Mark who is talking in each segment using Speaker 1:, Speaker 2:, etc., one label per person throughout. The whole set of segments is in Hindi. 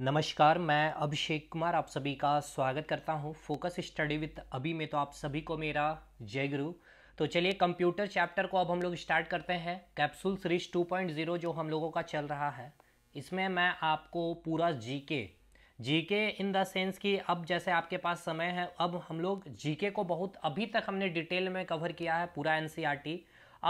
Speaker 1: नमस्कार मैं अभिषेक कुमार आप सभी का स्वागत करता हूं फोकस स्टडी विथ अभी में तो आप सभी को मेरा जय गुरु तो चलिए कंप्यूटर चैप्टर को अब हम लोग स्टार्ट करते हैं कैप्सूल सीरीज 2.0 जो हम लोगों का चल रहा है इसमें मैं आपको पूरा GK GK in the sense कि अब जैसे आपके पास समय है अब हम लोग जीके को बहुत अभी तक हमने डिटेल में कवर किया है पूरा एनसीईआरटी e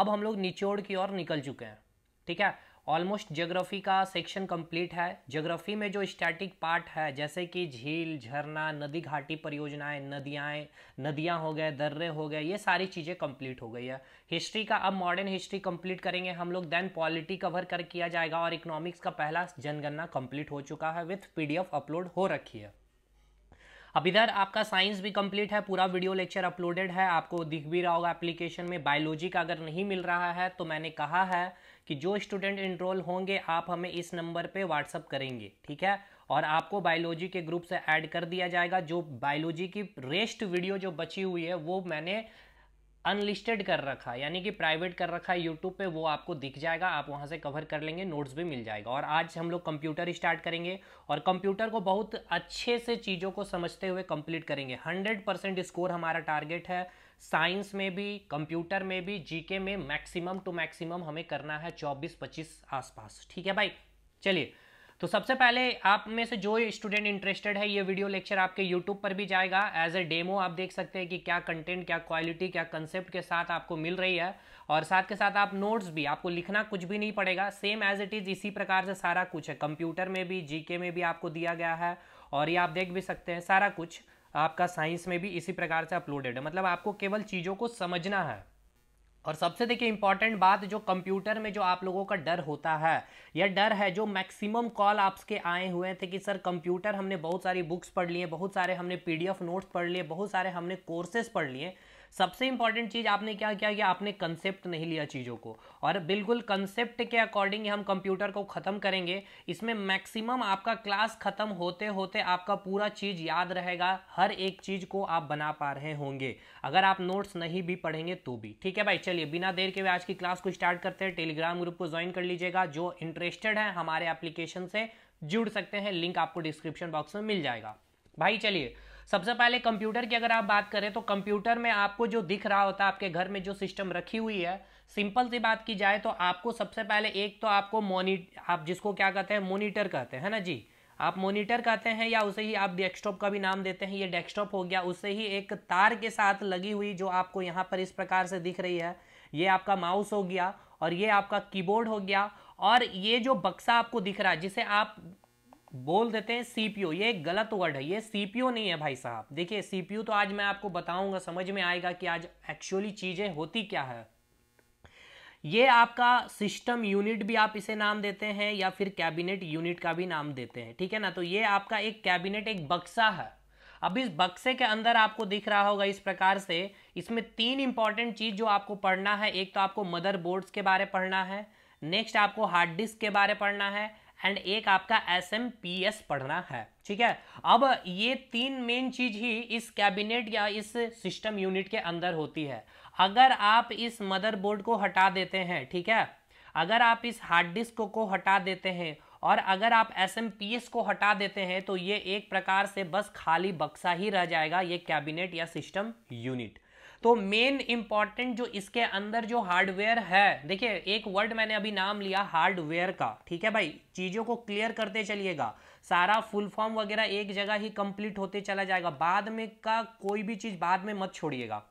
Speaker 1: अब हम लोग निचोड़ की ओर निकल चुके हैं ठीक है ऑलमोस्ट जियोग्राफी का सेक्शन कंप्लीट है जियोग्राफी में जो स्टैटिक पार्ट है जैसे कि झील झरना नदी घाटी परियोजनाएं नदियाएं नदियां हो गए दर्रे हो गए ये सारी चीज़ें कंप्लीट हो गई है हिस्ट्री का अब मॉडर्न हिस्ट्री कंप्लीट करेंगे हम लोग देन पॉलिटी कवर कर किया जाएगा और इकोनॉमिक्स का पहला जनगणना कंप्लीट हो चुका है विथ पी अपलोड हो रखी है अब इधर आपका साइंस भी कंप्लीट है पूरा वीडियो लेक्चर अपलोडेड है आपको दिख भी रहा होगा एप्लीकेशन में बायोलॉजी का अगर नहीं मिल रहा है तो मैंने कहा है कि जो स्टूडेंट इनरोल होंगे आप हमें इस नंबर पे व्हाट्सअप करेंगे ठीक है और आपको बायोलॉजी के ग्रुप से ऐड कर दिया जाएगा जो बायोलॉजी की रेस्ट वीडियो जो बची हुई है वो मैंने अनलिस्टेड कर रखा यानी कि प्राइवेट कर रखा है यूट्यूब पे वो आपको दिख जाएगा आप वहाँ से कवर कर लेंगे नोट्स भी मिल जाएगा और आज हम लोग कंप्यूटर स्टार्ट करेंगे और कंप्यूटर को बहुत अच्छे से चीज़ों को समझते हुए कंप्लीट करेंगे 100 परसेंट स्कोर हमारा टारगेट है साइंस में भी कंप्यूटर में भी जीके में मैक्सिमम टू मैक्सिमम हमें करना है 24-25 आसपास ठीक है भाई चलिए तो सबसे पहले आप में से जो स्टूडेंट इंटरेस्टेड है ये वीडियो लेक्चर आपके यूट्यूब पर भी जाएगा एज ए डेमो आप देख सकते हैं कि क्या कंटेंट क्या क्वालिटी क्या कंसेप्ट के साथ आपको मिल रही है और साथ के साथ आप नोट्स भी आपको लिखना कुछ भी नहीं पड़ेगा सेम एज इट इज़ इसी प्रकार से सारा कुछ है कंप्यूटर में भी जीके में भी आपको दिया गया है और ये आप देख भी सकते हैं सारा कुछ आपका साइंस में भी इसी प्रकार से अपलोडेड है मतलब आपको केवल चीज़ों को समझना है और सबसे देखिए इंपॉर्टेंट बात जो कंप्यूटर में जो आप लोगों का डर होता है या डर है जो मैक्सिमम कॉल आपके आए हुए थे कि सर कंप्यूटर हमने बहुत सारी बुक्स पढ़ ली है बहुत सारे हमने पीडीएफ नोट्स पढ़ लिए बहुत सारे हमने कोर्सेज पढ़ लिए सबसे इंपॉर्टेंट चीज़ आपने क्या किया कि आपने कंसेप्ट नहीं लिया चीज़ों को और बिल्कुल कंसेप्ट के अकॉर्डिंग हम कंप्यूटर को ख़त्म करेंगे इसमें मैक्सिमम आपका क्लास ख़त्म होते होते आपका पूरा चीज़ याद रहेगा हर एक चीज़ को आप बना पा रहे होंगे अगर आप नोट्स नहीं भी पढ़ेंगे तो भी ठीक है भाई चलिए बिना देर के वे आज की क्लास को स्टार्ट करते हैं टेलीग्राम ग्रुप को ज्वाइन कर लीजिएगा जो इंटरेस्टेड है हमारे एप्लीकेशन से जुड़ सकते हैं लिंक आपको डिस्क्रिप्शन बॉक्स में मिल जाएगा भाई चलिए सबसे पहले कंप्यूटर की अगर आप बात करें तो कंप्यूटर में आपको जो दिख रहा होता है आपके घर में जो सिस्टम रखी हुई है सिंपल सी बात की जाए तो आपको सबसे पहले एक तो आपको मोनी आप जिसको क्या कहते हैं मोनिटर कहते हैं ना जी आप मोनिटर कहते हैं या उसे ही आप डेस्कटॉप का भी नाम देते हैं ये डेस्कटॉप हो गया उसे ही एक तार के साथ लगी हुई जो आपको यहाँ पर इस प्रकार से दिख रही है ये आपका माउस हो गया और ये आपका कीबोर्ड हो गया और ये जो बक्सा आपको दिख रहा है जिसे आप बोल देते हैं सीपीओ ये गलत वर्ड है ये सीपीओ नहीं है भाई साहब देखिए सीपीयू तो आज मैं आपको बताऊंगा समझ में आएगा कि आज एक्चुअली चीज़ें होती क्या है ये आपका सिस्टम यूनिट भी आप इसे नाम देते हैं या फिर कैबिनेट यूनिट का भी नाम देते हैं ठीक है ना तो ये आपका एक कैबिनेट एक बक्सा है अब इस बक्से के अंदर आपको दिख रहा होगा इस प्रकार से इसमें तीन इंपॉर्टेंट चीज़ जो आपको पढ़ना है एक तो आपको मदर के बारे पढ़ना है नेक्स्ट आपको हार्ड डिस्क के बारे पढ़ना है एंड एक आपका एस एम पी एस पढ़ना है ठीक है अब ये तीन मेन चीज ही इस कैबिनेट या इस सिस्टम यूनिट के अंदर होती है अगर आप इस मदरबोर्ड को हटा देते हैं ठीक है अगर आप इस हार्ड डिस्क को हटा देते हैं और अगर आप एस को हटा देते हैं तो ये एक प्रकार से बस खाली बक्सा ही रह जाएगा ये कैबिनेट या सिस्टम यूनिट तो मेन इंपॉर्टेंट जो इसके अंदर जो हार्डवेयर है देखिए एक वर्ड मैंने अभी नाम लिया हार्डवेयर का ठीक है भाई चीज़ों को क्लियर करते चलिएगा सारा फुल फॉर्म वगैरह एक जगह ही कंप्लीट होते चला जाएगा बाद में का कोई भी चीज़ बाद में मत छोड़िएगा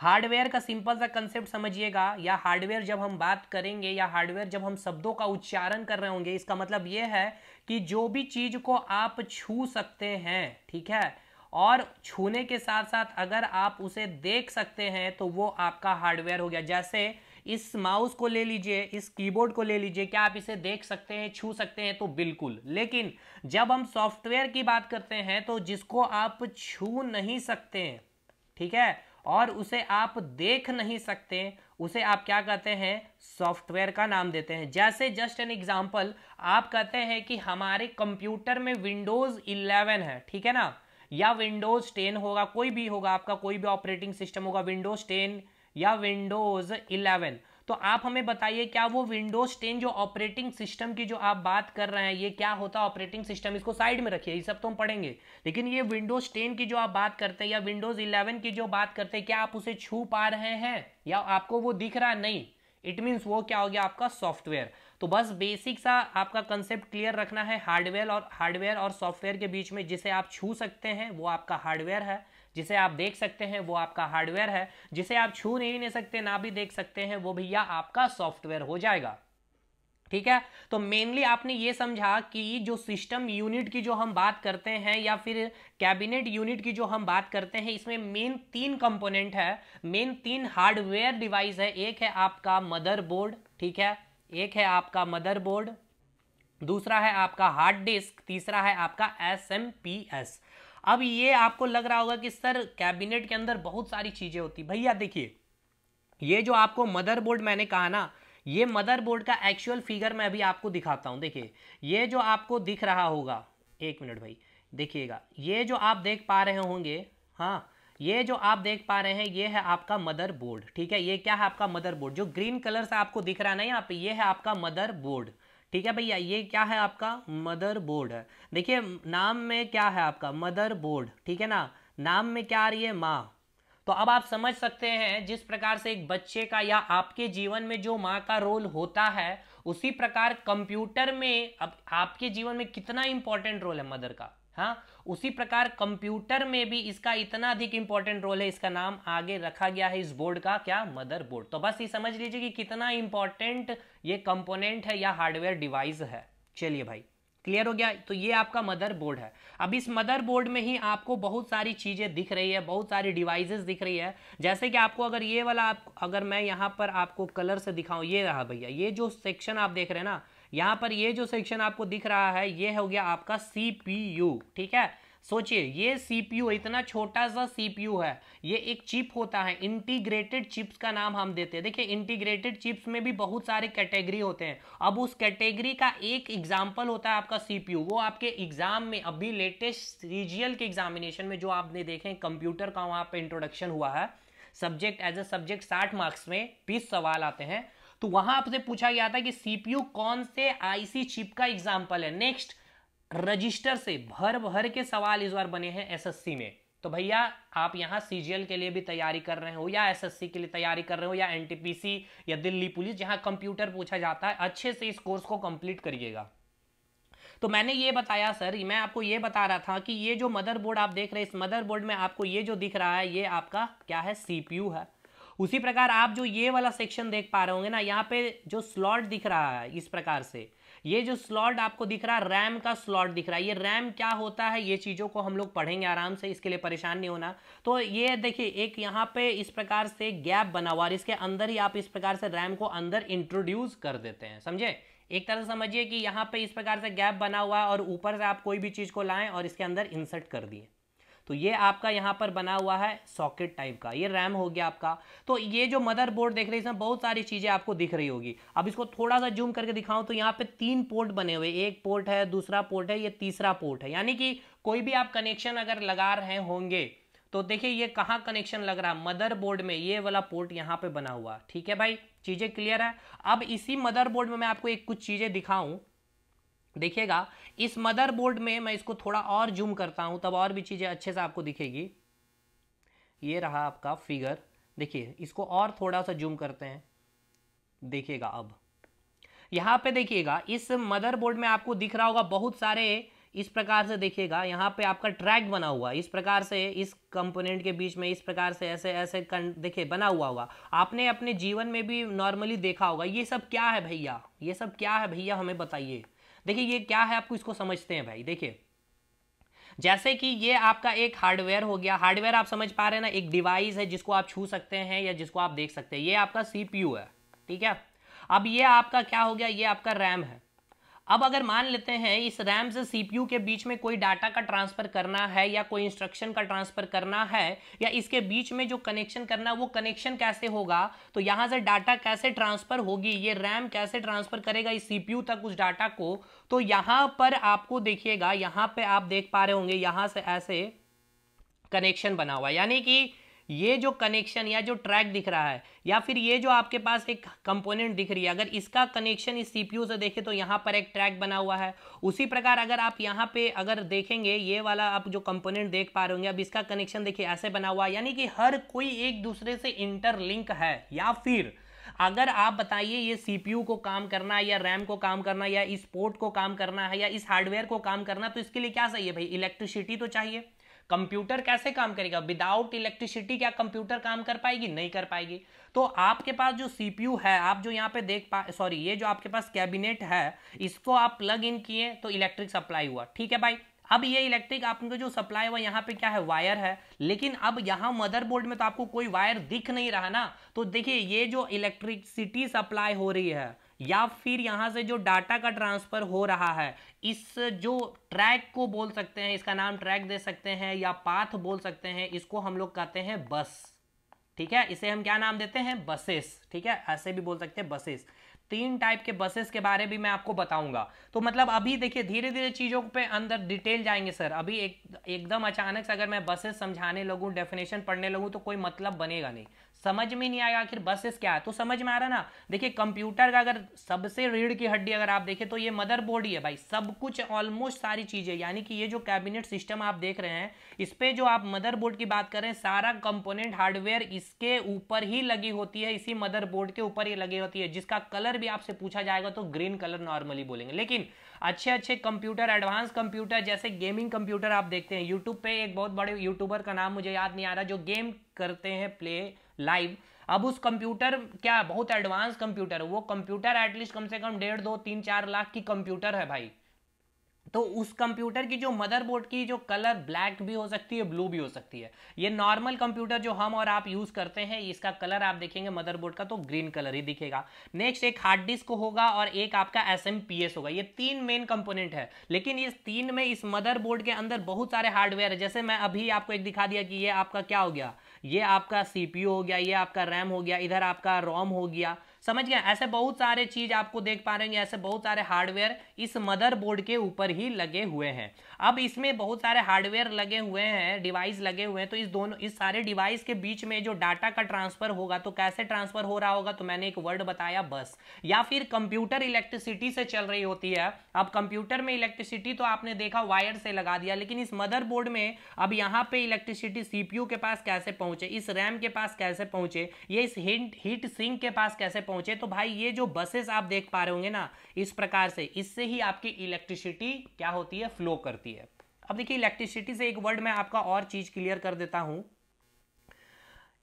Speaker 1: हार्डवेयर का सिंपल सा कंसेप्ट समझिएगा या हार्डवेयर जब हम बात करेंगे या हार्डवेयर जब हम शब्दों का उच्चारण कर रहे होंगे इसका मतलब ये है कि जो भी चीज़ को आप छू सकते हैं ठीक है और छूने के साथ साथ अगर आप उसे देख सकते हैं तो वो आपका हार्डवेयर हो गया जैसे इस माउस को ले लीजिए इस कीबोर्ड को ले लीजिए क्या आप इसे देख सकते हैं छू सकते हैं तो बिल्कुल लेकिन जब हम सॉफ्टवेयर की बात करते हैं तो जिसको आप छू नहीं सकते ठीक है और उसे आप देख नहीं सकते उसे आप क्या कहते हैं सॉफ्टवेयर का नाम देते हैं जैसे जस्ट एन एग्जाम्पल आप कहते हैं कि हमारे कंप्यूटर में विंडोज 11 है ठीक है ना या विंडोज टेन होगा कोई भी होगा आपका कोई भी ऑपरेटिंग सिस्टम होगा विंडोज टेन या विंडोज इलेवन तो आप हमें बताइए क्या वो विंडोज टेन जो ऑपरेटिंग सिस्टम की जो आप बात कर रहे हैं ये क्या होता है ऑपरेटिंग सिस्टम इसको साइड में रखिए ये सब तो हम पढ़ेंगे लेकिन ये विंडोज टेन की जो आप बात करते हैं या विंडोज इलेवन की जो बात करते हैं क्या आप उसे छू पा रहे हैं या आपको वो दिख रहा नहीं इट मीन्स वो क्या हो गया आपका सॉफ्टवेयर तो बस बेसिक सा आपका कंसेप्ट क्लियर रखना है हार्डवेयर और हार्डवेयर और सॉफ्टवेयर के बीच में जिसे आप छू सकते हैं वो आपका हार्डवेयर है जिसे आप देख सकते हैं वो आपका हार्डवेयर है जिसे आप छू नहीं नहीं सकते ना भी देख सकते हैं वो भैया आपका सॉफ्टवेयर हो जाएगा ठीक है तो मेनली आपने ये समझा कि जो सिस्टम यूनिट की जो हम बात करते हैं या फिर कैबिनेट यूनिट की जो हम बात करते हैं इसमें मेन तीन कंपोनेंट है मेन तीन हार्डवेयर डिवाइस है एक है आपका मदरबोर्ड ठीक है एक है आपका मदरबोर्ड दूसरा है आपका हार्ड डिस्क तीसरा है आपका एस एम पी एस अब ये आपको लग रहा होगा कि सर कैबिनेट के अंदर बहुत सारी चीज़ें होती भैया देखिए ये जो आपको मदरबोर्ड मैंने कहा ना ये मदरबोर्ड का एक्चुअल फिगर मैं अभी आपको दिखाता हूँ देखिए ये जो आपको दिख रहा होगा एक मिनट भाई देखिएगा ये जो आप देख पा रहे होंगे हाँ ये जो आप देख पा रहे हैं ये है आपका मदर बोर्ड ठीक है ये क्या है आपका मदर बोर्ड जो ग्रीन कलर से आपको दिख रहा है ना यहाँ पे ये है आपका मदर बोर्ड ठीक है भैया ये क्या है आपका मदर बोर्ड है देखिए नाम में क्या है आपका मदर बोर्ड ठीक है ना नाम में क्या आ रही है माँ तो अब आप समझ सकते हैं जिस प्रकार से एक बच्चे का या आपके जीवन में जो माँ का रोल होता है उसी प्रकार कंप्यूटर में अब आपके जीवन में कितना इंपॉर्टेंट रोल है मदर का हाँ उसी प्रकार कंप्यूटर में भी इसका इतना अधिक इंपॉर्टेंट रोल है इसका नाम आगे रखा गया है इस बोर्ड का क्या मदर बोर्ड तो बस ये समझ लीजिए कि कितना इंपॉर्टेंट ये कंपोनेंट है या हार्डवेयर डिवाइस है चलिए भाई क्लियर हो गया तो ये आपका मदर बोर्ड है अब इस मदर बोर्ड में ही आपको बहुत सारी चीज़ें दिख रही है बहुत सारी डिवाइसेस दिख रही है जैसे कि आपको अगर ये वाला आप अगर मैं यहाँ पर आपको कलर से दिखाऊं ये रहा भैया ये जो सेक्शन आप देख रहे हैं ना यहाँ पर ये जो सेक्शन आपको दिख रहा है ये हो गया आपका सी ठीक है सोचिए ये सीपीयू इतना छोटा सा सीपीयू है ये एक चिप होता है इंटीग्रेटेड चिप्स का नाम हम देते हैं देखिए इंटीग्रेटेड चिप्स में भी बहुत सारे कैटेगरी होते हैं अब उस कैटेगरी का एक एग्जाम्पल होता है आपका सीपीयू वो आपके एग्जाम में अभी लेटेस्ट रीजियल के एग्जामिनेशन में जो आपने देखे कंप्यूटर का वहाँ पर इंट्रोडक्शन हुआ है सब्जेक्ट एज ए सब्जेक्ट साठ मार्क्स में बीस सवाल आते हैं तो वहां आपसे पूछा गया था कि सीपीयू कौन से आईसी चिप का एग्जाम्पल है नेक्स्ट रजिस्टर से भर भर के सवाल इस बार बने हैं एसएससी में तो भैया आप यहां सीजीएल के लिए भी तैयारी कर रहे हो या एसएससी के लिए तैयारी कर रहे हो या एनटीपीसी या दिल्ली पुलिस जहां कंप्यूटर पूछा जाता है अच्छे से इस कोर्स को कंप्लीट करिएगा तो मैंने ये बताया सर मैं आपको ये बता रहा था कि ये जो मदरबोर्ड आप देख रहे हैं इस मदरबोर्ड में आपको ये जो दिख रहा है ये आपका क्या है सीपीयू है उसी प्रकार आप जो ये वाला सेक्शन देख पा रहे होंगे ना यहाँ पे जो स्लॉट दिख रहा है इस प्रकार से ये जो स्लॉट आपको दिख रहा है रैम का स्लॉट दिख रहा है ये रैम क्या होता है ये चीज़ों को हम लोग पढ़ेंगे आराम से इसके लिए परेशान नहीं होना तो ये देखिए एक यहाँ पे इस प्रकार से गैप बना हुआ और इसके अंदर ही आप इस प्रकार से रैम को अंदर इंट्रोड्यूस कर देते हैं समझे एक तरह से समझिए कि यहाँ पे इस प्रकार से गैप बना हुआ है और ऊपर से आप कोई भी चीज़ को लाएं और इसके अंदर इंसर्ट कर दिए तो ये आपका यहाँ पर बना हुआ है सॉकेट टाइप का ये रैम हो गया आपका तो ये जो मदरबोर्ड देख रहे हैं इसमें बहुत सारी चीज़ें आपको दिख रही होगी अब इसको थोड़ा सा जूम करके दिखाऊं तो यहाँ पे तीन पोर्ट बने हुए एक पोर्ट है दूसरा पोर्ट है ये तीसरा पोर्ट है यानी कि कोई भी आप कनेक्शन अगर लगा रहे होंगे तो देखिए ये कहाँ कनेक्शन लग रहा है मदरबोर्ड में ये वाला पोर्ट यहाँ पे बना हुआ ठीक है भाई चीज़ें क्लियर है अब इसी मदरबोर्ड में मैं आपको एक कुछ चीज़ें दिखाऊं देखिएगा इस मदरबोर्ड में मैं इसको थोड़ा और जूम करता हूं तब और भी चीज़ें अच्छे से आपको दिखेगी ये रहा आपका फिगर देखिए इसको और थोड़ा सा जूम करते हैं देखिएगा अब यहाँ पे देखिएगा इस मदरबोर्ड में आपको दिख रहा होगा बहुत सारे इस प्रकार से देखिएगा यहाँ पे आपका ट्रैक बना हुआ इस प्रकार से इस कंपोनेंट के बीच में इस प्रकार से ऐसे ऐसे देखिए बना हुआ होगा आपने अपने जीवन में भी नॉर्मली देखा होगा ये सब क्या है भैया ये सब क्या है भैया हमें बताइए देखिए ये क्या है आपको इसको समझते हैं भाई देखिए जैसे कि ये आपका एक हार्डवेयर हो गया हार्डवेयर आप समझ पा रहे हैं ना एक डिवाइस है जिसको आप छू सकते हैं या जिसको आप देख सकते हैं ये आपका सीपीयू है ठीक है अब ये आपका क्या हो गया ये आपका रैम है अब अगर मान लेते हैं इस रैम से सीपीयू के बीच में कोई डाटा का ट्रांसफर करना है या कोई इंस्ट्रक्शन का ट्रांसफर करना है या इसके बीच में जो कनेक्शन करना है वो कनेक्शन कैसे होगा तो यहां से डाटा कैसे ट्रांसफर होगी ये रैम कैसे ट्रांसफर करेगा इस सीपीयू तक उस डाटा को तो यहां पर आपको देखिएगा यहां पर आप देख पा रहे होंगे यहां से ऐसे कनेक्शन बना हुआ यानी कि ये जो कनेक्शन या जो ट्रैक दिख रहा है या फिर ये जो आपके पास एक कंपोनेंट दिख रही है अगर इसका कनेक्शन इस सीपीयू से देखें तो यहाँ पर एक ट्रैक बना हुआ है उसी प्रकार अगर आप यहाँ पे अगर देखेंगे ये वाला आप जो कंपोनेंट देख पा रहे होंगे अब इसका कनेक्शन देखिए ऐसे बना हुआ है यानी कि हर कोई एक दूसरे से इंटरलिंक है या फिर अगर आप बताइए ये सीपीयू को काम करना है या रैम को काम करना या इस पोर्ट को काम करना है या इस हार्डवेयर को काम करना तो इसके लिए क्या चाहिए भाई इलेक्ट्रिसिटी तो चाहिए कंप्यूटर कैसे काम करेगा विदाउट इलेक्ट्रिसिटी क्या कंप्यूटर काम कर पाएगी नहीं कर पाएगी तो आपके पास जो सीपीयू है आप जो यहाँ पे देख पा सॉरी ये जो आपके पास कैबिनेट है इसको आप प्लग इन किए तो इलेक्ट्रिक सप्लाई हुआ ठीक है भाई अब ये इलेक्ट्रिक आपको जो सप्लाई हुआ यहाँ पे क्या है वायर है लेकिन अब यहाँ मदरबोर्ड में तो आपको कोई वायर दिख नहीं रहा ना तो देखिए ये जो इलेक्ट्रिसिटी सप्लाई हो रही है या फिर यहाँ से जो डाटा का ट्रांसफ़र हो रहा है इस जो ट्रैक को बोल सकते हैं इसका नाम ट्रैक दे सकते हैं या पाथ बोल सकते हैं इसको हम लोग कहते हैं बस ठीक है इसे हम क्या नाम देते हैं बसेस ठीक है ऐसे भी बोल सकते हैं बसेस तीन टाइप के बसेस के बारे भी मैं आपको बताऊंगा तो मतलब अभी देखिए धीरे धीरे चीज़ों पे अंदर डिटेल जाएंगे सर अभी एक एकदम अचानक से अगर मैं बसेस समझाने लगूँ डेफिनेशन पढ़ने लगूँ तो कोई मतलब बनेगा नहीं समझ में नहीं आया आखिर बसेस क्या है तो समझ में आ रहा ना देखिए कंप्यूटर का अगर सबसे रीढ़ की हड्डी अगर आप देखें तो ये मदरबोर्ड ही है भाई सब कुछ ऑलमोस्ट सारी चीजें यानी कि ये जो कैबिनेट सिस्टम आप देख रहे हैं इस पर जो आप मदरबोर्ड की बात करें सारा कंपोनेंट हार्डवेयर इसके ऊपर ही लगी होती है इसी मदरबोर्ड के ऊपर ही लगी होती है जिसका कलर भी आपसे पूछा जाएगा तो ग्रीन कलर नॉर्मली बोलेंगे लेकिन अच्छे अच्छे कंप्यूटर एडवांस कंप्यूटर जैसे गेमिंग कंप्यूटर आप देखते हैं यूट्यूब पे एक बहुत बड़े यूट्यूबर का नाम मुझे याद नहीं आ रहा जो गेम करते हैं प्ले लाइव अब उस कंप्यूटर क्या बहुत एडवांस कंप्यूटर है वो कंप्यूटर एटलीस्ट कम से कम डेढ़ दो तीन चार लाख की कंप्यूटर है भाई तो उस कंप्यूटर की जो मदरबोर्ड की जो कलर ब्लैक भी हो सकती है ब्लू भी हो सकती है ये नॉर्मल कंप्यूटर जो हम और आप यूज़ करते हैं इसका कलर आप देखेंगे मदरबोर्ड का तो ग्रीन कलर ही दिखेगा नेक्स्ट एक हार्ड डिस्क होगा और एक आपका एस होगा ये तीन मेन कंपोनेंट है लेकिन इस तीन में इस मदरबोर्ड के अंदर बहुत सारे हार्डवेयर है जैसे मैं अभी आपको एक दिखा दिया कि ये आपका क्या हो गया ये आपका सी हो गया ये आपका रैम हो गया इधर आपका रोम हो गया समझ गया ऐसे बहुत सारे चीज आपको देख पा रहे हैं ऐसे बहुत सारे हार्डवेयर इस मदरबोर्ड के ऊपर ही लगे हुए हैं अब इसमें बहुत सारे हार्डवेयर लगे हुए हैं डिवाइस लगे हुए हैं तो इस दोनों इस सारे डिवाइस के बीच में जो डाटा का ट्रांसफर होगा तो कैसे ट्रांसफर हो रहा होगा तो मैंने एक वर्ड बताया बस या फिर कंप्यूटर इलेक्ट्रिसिटी से चल रही होती है अब कंप्यूटर में इलेक्ट्रिसिटी तो आपने देखा वायर से लगा दिया लेकिन इस मदरबोर्ड में अब यहाँ पे इलेक्ट्रिसिटी सीपीयू के पास कैसे पहुंचे इस रैम के पास कैसे पहुंचे ये इस हीट सिंह के पास कैसे पहुंचे पहुंचे तो भाई ये जो बसेस आप देख पा रहे होंगे ना इस प्रकार से इससे ही आपकी इलेक्ट्रिसिटी क्या होती है फ्लो करती है अब देखिए इलेक्ट्रिसिटी से एक वर्ड मैं आपका और चीज क्लियर कर देता हूं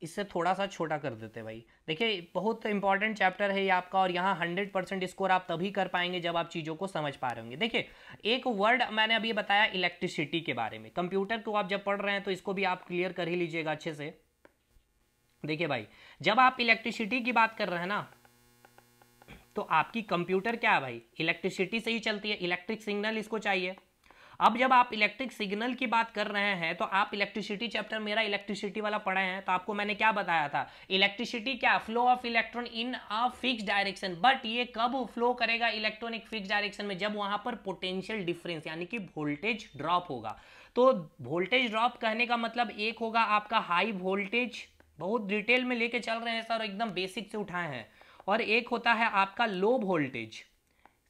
Speaker 1: इससे थोड़ा सा छोटा कर देते भाई देखिए बहुत इंपॉर्टेंट चैप्टर है ये आपका और यहाँ हंड्रेड परसेंट स्कोर आप तभी कर पाएंगे जब आप चीज़ों को समझ पा रहे होंगे देखिए एक वर्ड मैंने अभी बताया इलेक्ट्रिसिटी के बारे में कंप्यूटर को आप जब पढ़ रहे हैं तो इसको भी आप क्लियर कर ही लीजिएगा अच्छे से देखिए भाई जब आप इलेक्ट्रिसिटी की बात कर रहे हैं ना तो आपकी कंप्यूटर क्या है भाई इलेक्ट्रिसिटी से ही चलती है इलेक्ट्रिक सिग्नल इसको चाहिए अब जब आप इलेक्ट्रिक सिग्नल की बात कर रहे हैं तो आप इलेक्ट्रिसिटी चैप्टर मेरा इलेक्ट्रिसिटी वाला पढ़े हैं तो आपको मैंने क्या बताया था इलेक्ट्रिसिटी क्या flow of electron in a fix direction but ये कब फ्लो करेगा इलेक्ट्रॉन एक फिक्स डायरेक्शन में जब वहां पर पोटेंशियल डिफरेंस यानी कि वोल्टेज ड्रॉप होगा तो वोल्टेज ड्रॉप कहने का मतलब एक होगा आपका हाई वोल्टेज बहुत डिटेल में लेके चल रहे हैं सर एकदम बेसिक से उठाए हैं और एक होता है आपका लो वोल्टेज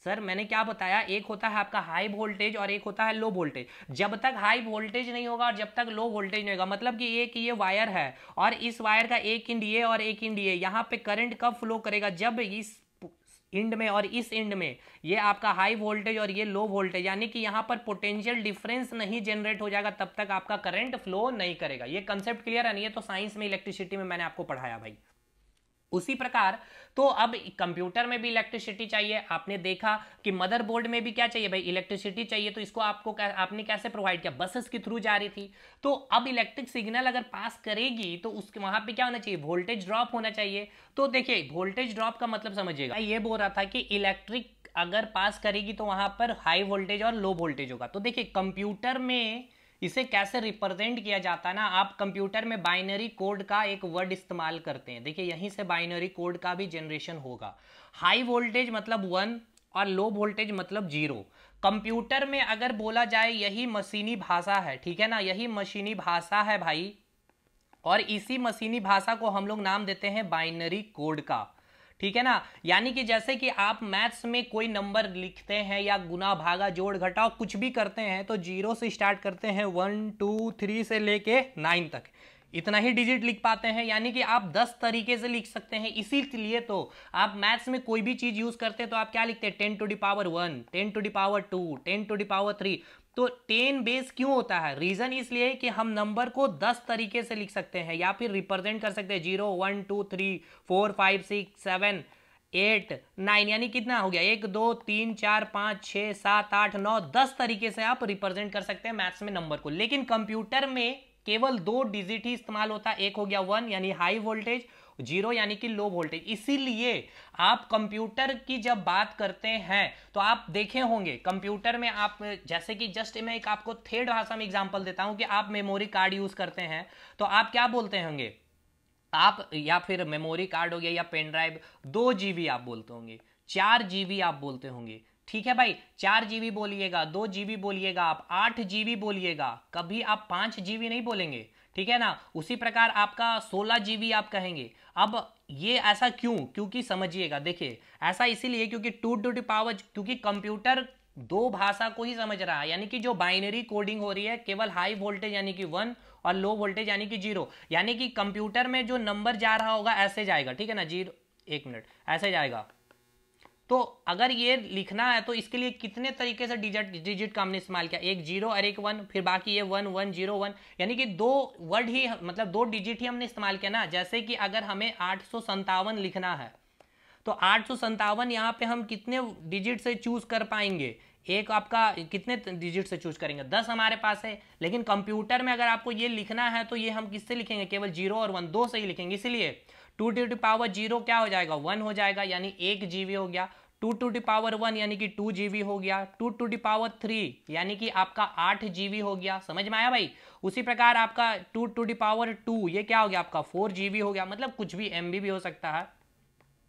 Speaker 1: सर मैंने क्या बताया एक होता है आपका हाई वोल्टेज और एक होता है लो वोल्टेज जब तक हाई वोल्टेज नहीं होगा और जब तक लो वोल्टेज नहीं होगा मतलब कि एक ये वायर है और इस वायर का एक इंड ये और एक इंड ये यहाँ पे करंट कब फ्लो करेगा जब इस इंड में और इस इंड में ये आपका हाई वोल्टेज और ये लो वोल्टेज यानी कि यहाँ पर पोटेंशियल डिफरेंस नहीं जनरेट हो जाएगा तब तक आपका करंट फ्लो नहीं करेगा ये कंसेप्ट क्लियर है नहीं ये तो साइंस में इलेक्ट्रिसिटी में मैंने आपको पढ़ाया भाई उसी प्रकार तो अब कंप्यूटर में भी इलेक्ट्रिसिटी चाहिए आपने देखा कि मदरबोर्ड में भी क्या चाहिए भाई इलेक्ट्रिसिटी चाहिए तो इसको आपको कै, आपने कैसे प्रोवाइड किया बसेस के थ्रू जा रही थी तो अब इलेक्ट्रिक सिग्नल अगर पास करेगी तो उसके वहां पे क्या होना चाहिए वोल्टेज ड्रॉप होना चाहिए तो देखिए वोल्टेज ड्रॉप का मतलब समझिएगा ये बोल रहा था कि इलेक्ट्रिक अगर पास करेगी तो वहां पर हाई वोल्टेज और लो वोल्टेज होगा तो देखिए कंप्यूटर में इसे कैसे रिप्रेजेंट किया जाता है ना आप कंप्यूटर में बाइनरी कोड का एक वर्ड इस्तेमाल करते हैं देखिए यहीं से बाइनरी कोड का भी जनरेशन होगा हाई वोल्टेज मतलब वन और लो वोल्टेज मतलब जीरो कंप्यूटर में अगर बोला जाए यही मशीनी भाषा है ठीक है ना यही मशीनी भाषा है भाई और इसी मशीनी भाषा को हम लोग नाम देते हैं बाइनरी कोड का ठीक है ना यानी कि जैसे कि आप मैथ्स में कोई नंबर लिखते हैं या गुना भागा जोड़ घटाओ कुछ भी करते हैं तो जीरो से स्टार्ट करते हैं वन टू थ्री से लेके नाइन तक इतना ही डिजिट लिख पाते हैं यानी कि आप 10 तरीके से लिख सकते हैं इसीलिए तो आप मैथ्स में कोई भी चीज़ यूज़ करते हैं तो आप क्या लिखते हैं ten to the power one ten to the power two ten to the power three तो टेन बेस क्यों होता है रीजन इसलिए कि हम नंबर को दस तरीके से लिख सकते हैं या फिर रिप्रेजेंट कर सकते हैं zero one two three four five six seven eight nine यानी कितना हो गया एक दो तीन चार पाँच छः सात आठ नौ दस तरीके से आप रिप्रेजेंट कर सकते हैं मैथ्स में नंबर को लेकिन कंप्यूटर में केवल दो डिजिट ही इस्तेमाल होता है एक हो गया वन यानी हाई वोल्टेज जीरो यानी कि लो वोल्टेज इसीलिए आप कंप्यूटर की जब बात करते हैं तो आप देखे होंगे कंप्यूटर में आप जैसे कि जस्ट मैं एक आपको थर्ड भाषा में एग्जांपल देता हूं कि आप मेमोरी कार्ड यूज करते हैं तो आप क्या बोलते होंगे आप या फिर मेमोरी कार्ड हो गया या पेन ड्राइव दो जीबी आप बोलते होंगे चार जीबी आप बोलते होंगे ठीक है भाई चार जीबी बोलिएगा दो जीबी बोलिएगा आप आठ जीबी बोलिएगा कभी आप पांच जीबी नहीं बोलेंगे ठीक है ना उसी प्रकार आपका सोलह जीबी आप कहेंगे अब ये ऐसा क्यों क्योंकि समझिएगा देखिए ऐसा इसीलिए क्योंकि टू टू टी पावर क्योंकि कंप्यूटर दो भाषा को ही समझ रहा है यानी कि जो बाइनरी कोडिंग हो रही है केवल हाई वोल्टेज यानी कि वन और लो वोल्टेज यानी कि जीरो यानी कि कंप्यूटर में जो नंबर जा रहा होगा ऐसे जाएगा ठीक है ना जीरो एक मिनट ऐसे जाएगा तो अगर ये लिखना है तो इसके लिए कितने तरीके से डिजिट डिजिट का हमने इस्तेमाल किया एक जीरो और एक वन फिर बाकी ये वन वन जीरो वन यानी कि दो वर्ड ही मतलब दो डिजिट ही हमने इस्तेमाल किया ना जैसे कि अगर हमें आठ सौ संतावन लिखना है तो आठ सौ संतावन यहाँ पे हम कितने डिजिट से चूज कर पाएंगे एक आपका कितने डिजिट से चूज करेंगे दस हमारे पास है लेकिन कंप्यूटर में अगर आपको ये लिखना है तो ये हम किससे लिखेंगे केवल जीरो और वन दो से ही लिखेंगे इसलिए टू टू पावर जीरो क्या हो जाएगा वन हो जाएगा यानी एक जीबी हो गया two to the power one यानी कि टू जीबी हो गया two to the power three यानी कि आपका आठ जीबी हो गया समझ में आया भाई उसी प्रकार आपका two to the power two ये क्या हो गया आपका फोर जीबी हो गया मतलब कुछ भी एम भी हो सकता है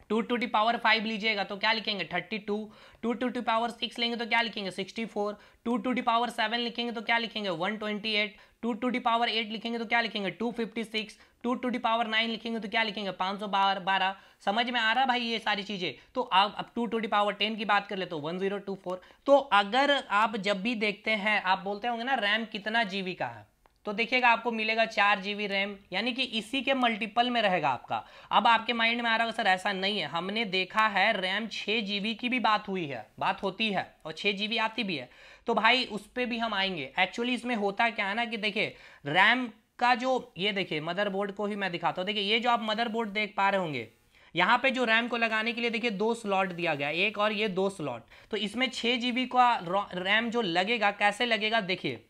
Speaker 1: two to the power five लीजिएगा तो क्या लिखेंगे thirty two two to the power six लेंगे तो क्या लिखेंगे sixty four two to the power seven लिखेंगे तो क्या लिखेंगे one twenty eight two to the power eight लिखेंगे तो क्या लिखेंगे two fifty six two to the power nine लिखेंगे तो क्या लिखेंगे पाँच सौ बारह समझ में आ रहा भाई ये सारी चीज़ें तो आप अब two to the power ten की बात कर ले तो वन जीरो टू फोर तो अगर आप जब भी देखते हैं आप बोलते होंगे ना रैम कितना जीबी का है तो देखिएगा आपको मिलेगा चार जीबी रैम यानी कि इसी के मल्टीपल में रहेगा आपका अब आपके माइंड में आ रहा होगा सर ऐसा नहीं है हमने देखा है रैम छः जीबी की भी बात हुई है बात होती है और छः जीबी आती भी है तो भाई उस पर भी हम आएंगे एक्चुअली इसमें होता क्या है ना कि देखिए रैम का जो ये देखिए मदरबोर्ड को ही मैं दिखाता हूँ देखिए ये जो आप मदरबोर्ड देख पा रहे होंगे यहाँ पे जो रैम को लगाने के लिए देखिए दो स्लॉट दिया गया एक और ये दो स्लॉट तो इसमें छः जी का रैम जो लगेगा कैसे लगेगा देखिए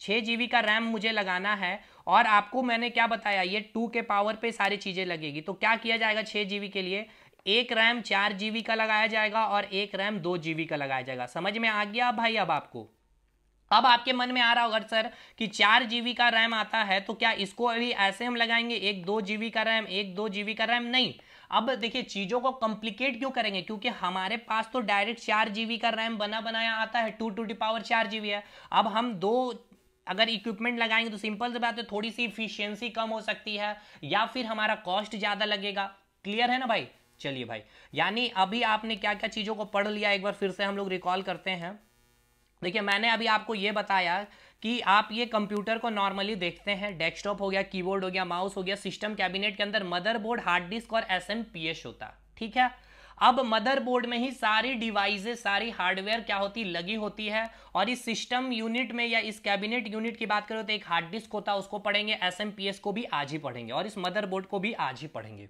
Speaker 1: छः जी का रैम मुझे लगाना है और आपको मैंने क्या बताया ये टू के पावर पे सारी चीज़ें लगेगी तो क्या किया जाएगा छः जी के लिए एक रैम चार जीबी का लगाया जाएगा और एक रैम दो जीबी का लगाया जाएगा समझ में आ गया भाई अब आपको अब आपके मन में आ रहा होगा सर कि चार जीबी का रैम आता है तो क्या इसको अभी ऐसे हम लगाएंगे एक दो जीबी का रैम एक दो जीबी का रैम नहीं अब देखिए चीज़ों को कॉम्प्लिकेट क्यों करेंगे क्योंकि हमारे पास तो डायरेक्ट चार जीबी का रैम बना बनाया आता है टू टू टी पावर चार जीबी है अब हम दो अगर इक्विपमेंट लगाएंगे तो सिंपल से बात है थोड़ी सी इफिशियंसी कम हो सकती है या फिर हमारा कॉस्ट ज़्यादा लगेगा क्लियर है ना भाई चलिए भाई यानी अभी आपने क्या क्या चीज़ों को पढ़ लिया एक बार फिर से हम लोग रिकॉल करते हैं देखिए मैंने अभी आपको ये बताया कि आप ये कंप्यूटर को नॉर्मली देखते हैं डेस्कटॉप हो गया कीबोर्ड हो गया माउस हो गया सिस्टम कैबिनेट के अंदर मदरबोर्ड हार्ड डिस्क और एस होता ठीक है अब मदरबोर्ड में ही सारी डिवाइसेस सारी हार्डवेयर क्या होती लगी होती है और इस सिस्टम यूनिट में या इस कैबिनेट यूनिट की बात करें तो एक हार्ड डिस्क होता है उसको पढ़ेंगे एस को भी आज ही पढ़ेंगे और इस मदरबोर्ड को भी आज ही पढ़ेंगे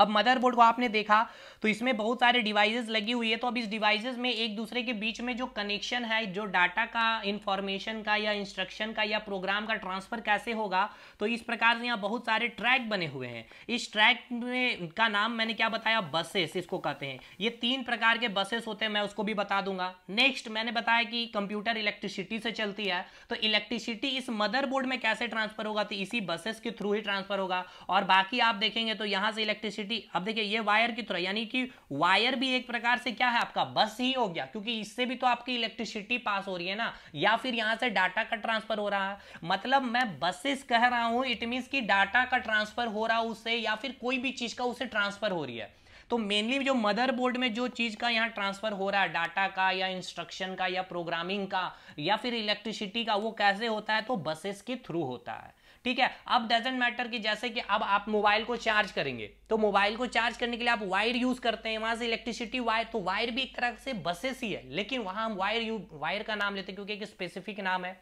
Speaker 1: अब मदरबोर्ड को आपने देखा तो इसमें बहुत सारे डिवाइसेस लगी हुई है तो अब इस डिवाइसेस में एक दूसरे के बीच में जो कनेक्शन है जो डाटा का इंफॉर्मेशन का या इंस्ट्रक्शन का या प्रोग्राम का ट्रांसफर कैसे होगा तो इस प्रकार से यहाँ बहुत सारे ट्रैक बने हुए हैं इस ट्रैक में का नाम मैंने क्या बताया बसेस इसको कहते हैं ये तीन प्रकार के बसेस होते हैं मैं उसको भी बता दूंगा नेक्स्ट मैंने बताया कि कंप्यूटर इलेक्ट्रिसिटी से चलती है तो इलेक्ट्रिसिटी इस मदर में कैसे ट्रांसफर होगा तो इसी बसेस के थ्रू ही ट्रांसफर होगा और बाकी आप देखेंगे तो यहाँ से इलेक्ट्रिसिटी थी अब देखिए ये वायर की तरह यानी कि वायर भी एक प्रकार से क्या है आपका बस ही हो गया क्योंकि इससे भी तो आपकी इलेक्ट्रिसिटी पास हो रही है ना या फिर यहां से डाटा का ट्रांसफर हो रहा है मतलब मैं बसेस कह रहा हूं इट मीन की डाटा का ट्रांसफर हो रहा उससे या फिर कोई भी चीज का उसे ट्रांसफर हो रही है तो मेनली जो मदरबोर्ड में जो चीज़ का यहाँ ट्रांसफर हो रहा है डाटा का या इंस्ट्रक्शन का या प्रोग्रामिंग का या फिर इलेक्ट्रिसिटी का वो कैसे होता है तो बसेस के थ्रू होता है ठीक है अब डजेंट मैटर कि जैसे कि अब आप मोबाइल को चार्ज करेंगे तो मोबाइल को चार्ज करने के लिए आप वायर यूज करते हैं वहां से इलेक्ट्रिसिटी वायर तो वायर भी एक तरह से बसेस ही है लेकिन वहां हम वायर यू वायर का नाम लेते हैं क्योंकि एक स्पेसिफिक नाम है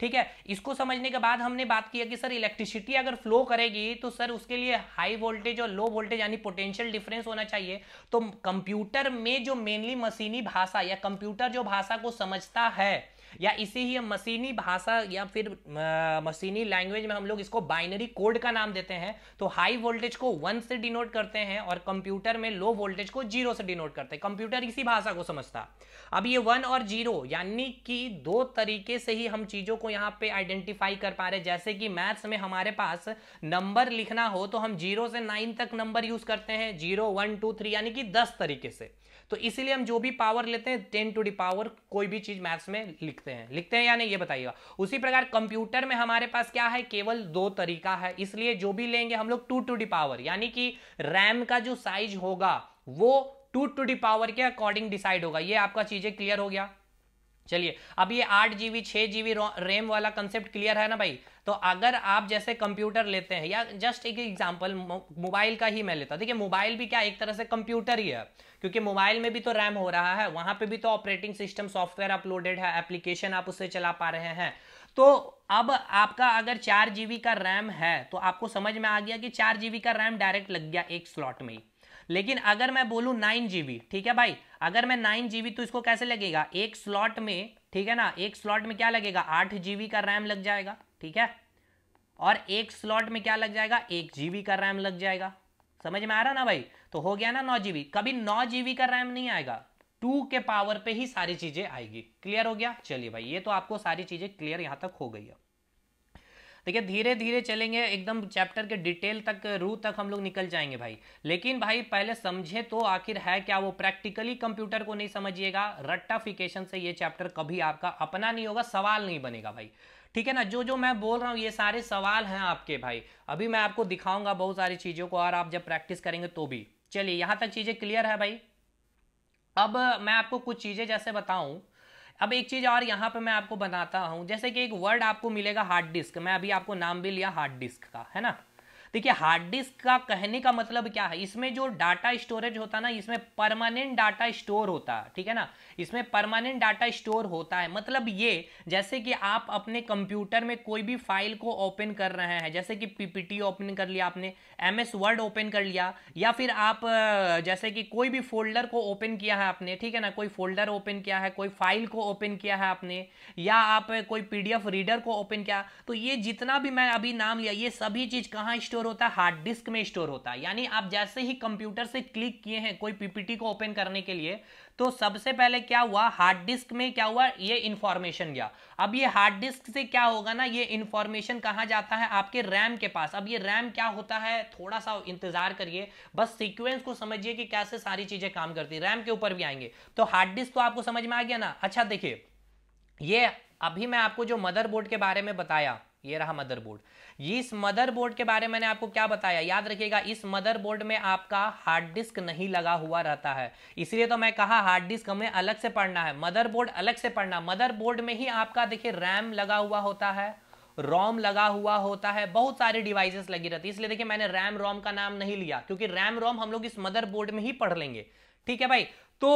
Speaker 1: ठीक है इसको समझने के बाद हमने बात किया कि सर इलेक्ट्रिसिटी अगर फ्लो करेगी तो सर उसके लिए हाई वोल्टेज और लो वोल्टेज यानी पोटेंशियल डिफरेंस होना चाहिए तो कंप्यूटर में जो मेनली मशीनी भाषा या कंप्यूटर जो भाषा को समझता है या इसे ही हम मशीनी भाषा या फिर मशीनी लैंग्वेज में हम लोग इसको बाइनरी कोड का नाम देते हैं तो हाई वोल्टेज को वन से डिनोट करते हैं और कंप्यूटर में लो वोल्टेज को जीरो से डिनोट करते हैं कंप्यूटर इसी भाषा को समझता अब ये वन और जीरो यानी कि दो तरीके से ही हम चीज़ों को यहाँ पे आइडेंटिफाई कर पा रहे जैसे कि मैथ्स में हमारे पास नंबर लिखना हो तो हम जीरो से नाइन तक नंबर यूज करते हैं जीरो वन टू थ्री यानी कि दस तरीके से तो इसीलिए हम जो भी पावर लेते हैं टेन टू डी पावर कोई भी चीज मैथ्स में लिखते हैं लिखते हैं या नहीं ये बताइएगा उसी प्रकार कंप्यूटर में हमारे पास क्या है केवल दो तरीका है इसलिए जो भी लेंगे हम लोग टू टू डी पावर यानी कि रैम का जो साइज होगा वो टू टू डी पावर के अकॉर्डिंग डिसाइड होगा ये आपका चीजें क्लियर हो गया चलिए अब ये आठ जीबी छह जीबी रैम वाला कंसेप्ट क्लियर है ना भाई तो अगर आप जैसे कंप्यूटर लेते हैं या जस्ट एक एग्जांपल मोबाइल का ही मैं लेता देखिए मोबाइल भी क्या एक तरह से कंप्यूटर ही है क्योंकि मोबाइल में भी तो रैम हो रहा है वहां पे भी तो ऑपरेटिंग सिस्टम सॉफ्टवेयर अपलोडेड है एप्लीकेशन आप उससे चला पा रहे हैं तो अब आपका अगर चार जीबी का रैम है तो आपको समझ में आ गया कि चार जीबी का रैम डायरेक्ट लग गया एक स्लॉट में ही लेकिन अगर मैं बोलू नाइन जीबी ठीक है भाई अगर मैं नाइन जीबी तो इसको कैसे लगेगा एक स्लॉट में ठीक है ना एक स्लॉट में क्या लगेगा आठ जीबी का रैम लग जाएगा ठीक है और एक स्लॉट में क्या लग जाएगा एक जीबी का रैम लग जाएगा समझ में आ रहा ना भाई तो हो गया ना नौ जीबी कभी नौ जीबी का रैम नहीं आएगा टू के पावर पे ही सारी चीजें आएगी क्लियर हो गया चलिए भाई ये तो आपको सारी चीजें क्लियर यहां तक हो गई है देखिए धीरे धीरे चलेंगे एकदम चैप्टर के डिटेल तक रू तक हम लोग निकल जाएंगे भाई लेकिन भाई पहले समझे तो आखिर है क्या वो प्रैक्टिकली कंप्यूटर को नहीं समझिएगा रट्टाफिकेशन से ये चैप्टर कभी आपका अपना नहीं होगा सवाल नहीं बनेगा भाई ठीक है ना जो जो मैं बोल रहा हूँ ये सारे सवाल हैं आपके भाई अभी मैं आपको दिखाऊंगा बहुत सारी चीज़ों को और आप जब प्रैक्टिस करेंगे तो भी चलिए यहाँ तक चीज़ें क्लियर है भाई अब मैं आपको कुछ चीज़ें जैसे बताऊं अब एक चीज़ और यहाँ पे मैं आपको बताता हूँ जैसे कि एक वर्ड आपको मिलेगा हार्ड डिस्क मैं अभी आपको नाम भी लिया हार्ड डिस्क का है ना देखिए हार्ड डिस्क का कहने का मतलब क्या है इसमें जो डाटा स्टोरेज होता है ना इसमें परमानेंट डाटा स्टोर होता है ठीक है ना इसमें परमानेंट डाटा स्टोर होता है मतलब ये जैसे कि आप अपने कंप्यूटर में कोई भी फाइल को ओपन कर रहे हैं जैसे कि पीपीटी ओपन कर लिया आपने एम एस वर्ड ओपन कर लिया या फिर आप जैसे कि कोई भी फोल्डर को ओपन किया है आपने ठीक है ना कोई फोल्डर ओपन किया है कोई फाइल को ओपन किया है आपने या आप कोई पीडीएफ रीडर को ओपन किया तो ये जितना भी मैं अभी नाम लिया ये सभी चीज कहाँ स्टोर स्टोर होता है हार्ड डिस्क में स्टोर होता है यानी आप जैसे ही कंप्यूटर से क्लिक किए हैं कोई पीपीटी को ओपन करने के लिए तो सबसे पहले क्या हुआ हार्ड डिस्क में क्या हुआ ये इंफॉर्मेशन गया अब ये हार्ड डिस्क से क्या होगा ना ये इंफॉर्मेशन कहा जाता है आपके रैम के पास अब ये रैम क्या होता है थोड़ा सा इंतजार करिए बस सीक्वेंस को समझिए कि कैसे सारी चीजें काम करती रैम के ऊपर भी आएंगे तो हार्ड डिस्क तो आपको समझ में आ गया ना अच्छा देखिए ये अभी मैं आपको जो मदरबोर्ड के बारे में बताया ये रहा मदरबोर्ड बोर्ड इस मदरबोर्ड के बारे में मैंने आपको क्या बताया याद रखिएगा इस मदरबोर्ड में आपका हार्ड डिस्क नहीं लगा हुआ रहता है इसलिए तो मैं कहा हार्ड डिस्क हमें अलग से पढ़ना है मदरबोर्ड अलग से पढ़ना मदरबोर्ड में ही आपका देखिए रैम लगा हुआ होता है रोम लगा हुआ होता है बहुत सारी डिवाइसेस लगी रहती है इसलिए देखिए मैंने रैम रोम का नाम नहीं लिया क्योंकि रैम रोम हम लोग इस मदरबोर्ड में ही पढ़ लेंगे ठीक है भाई तो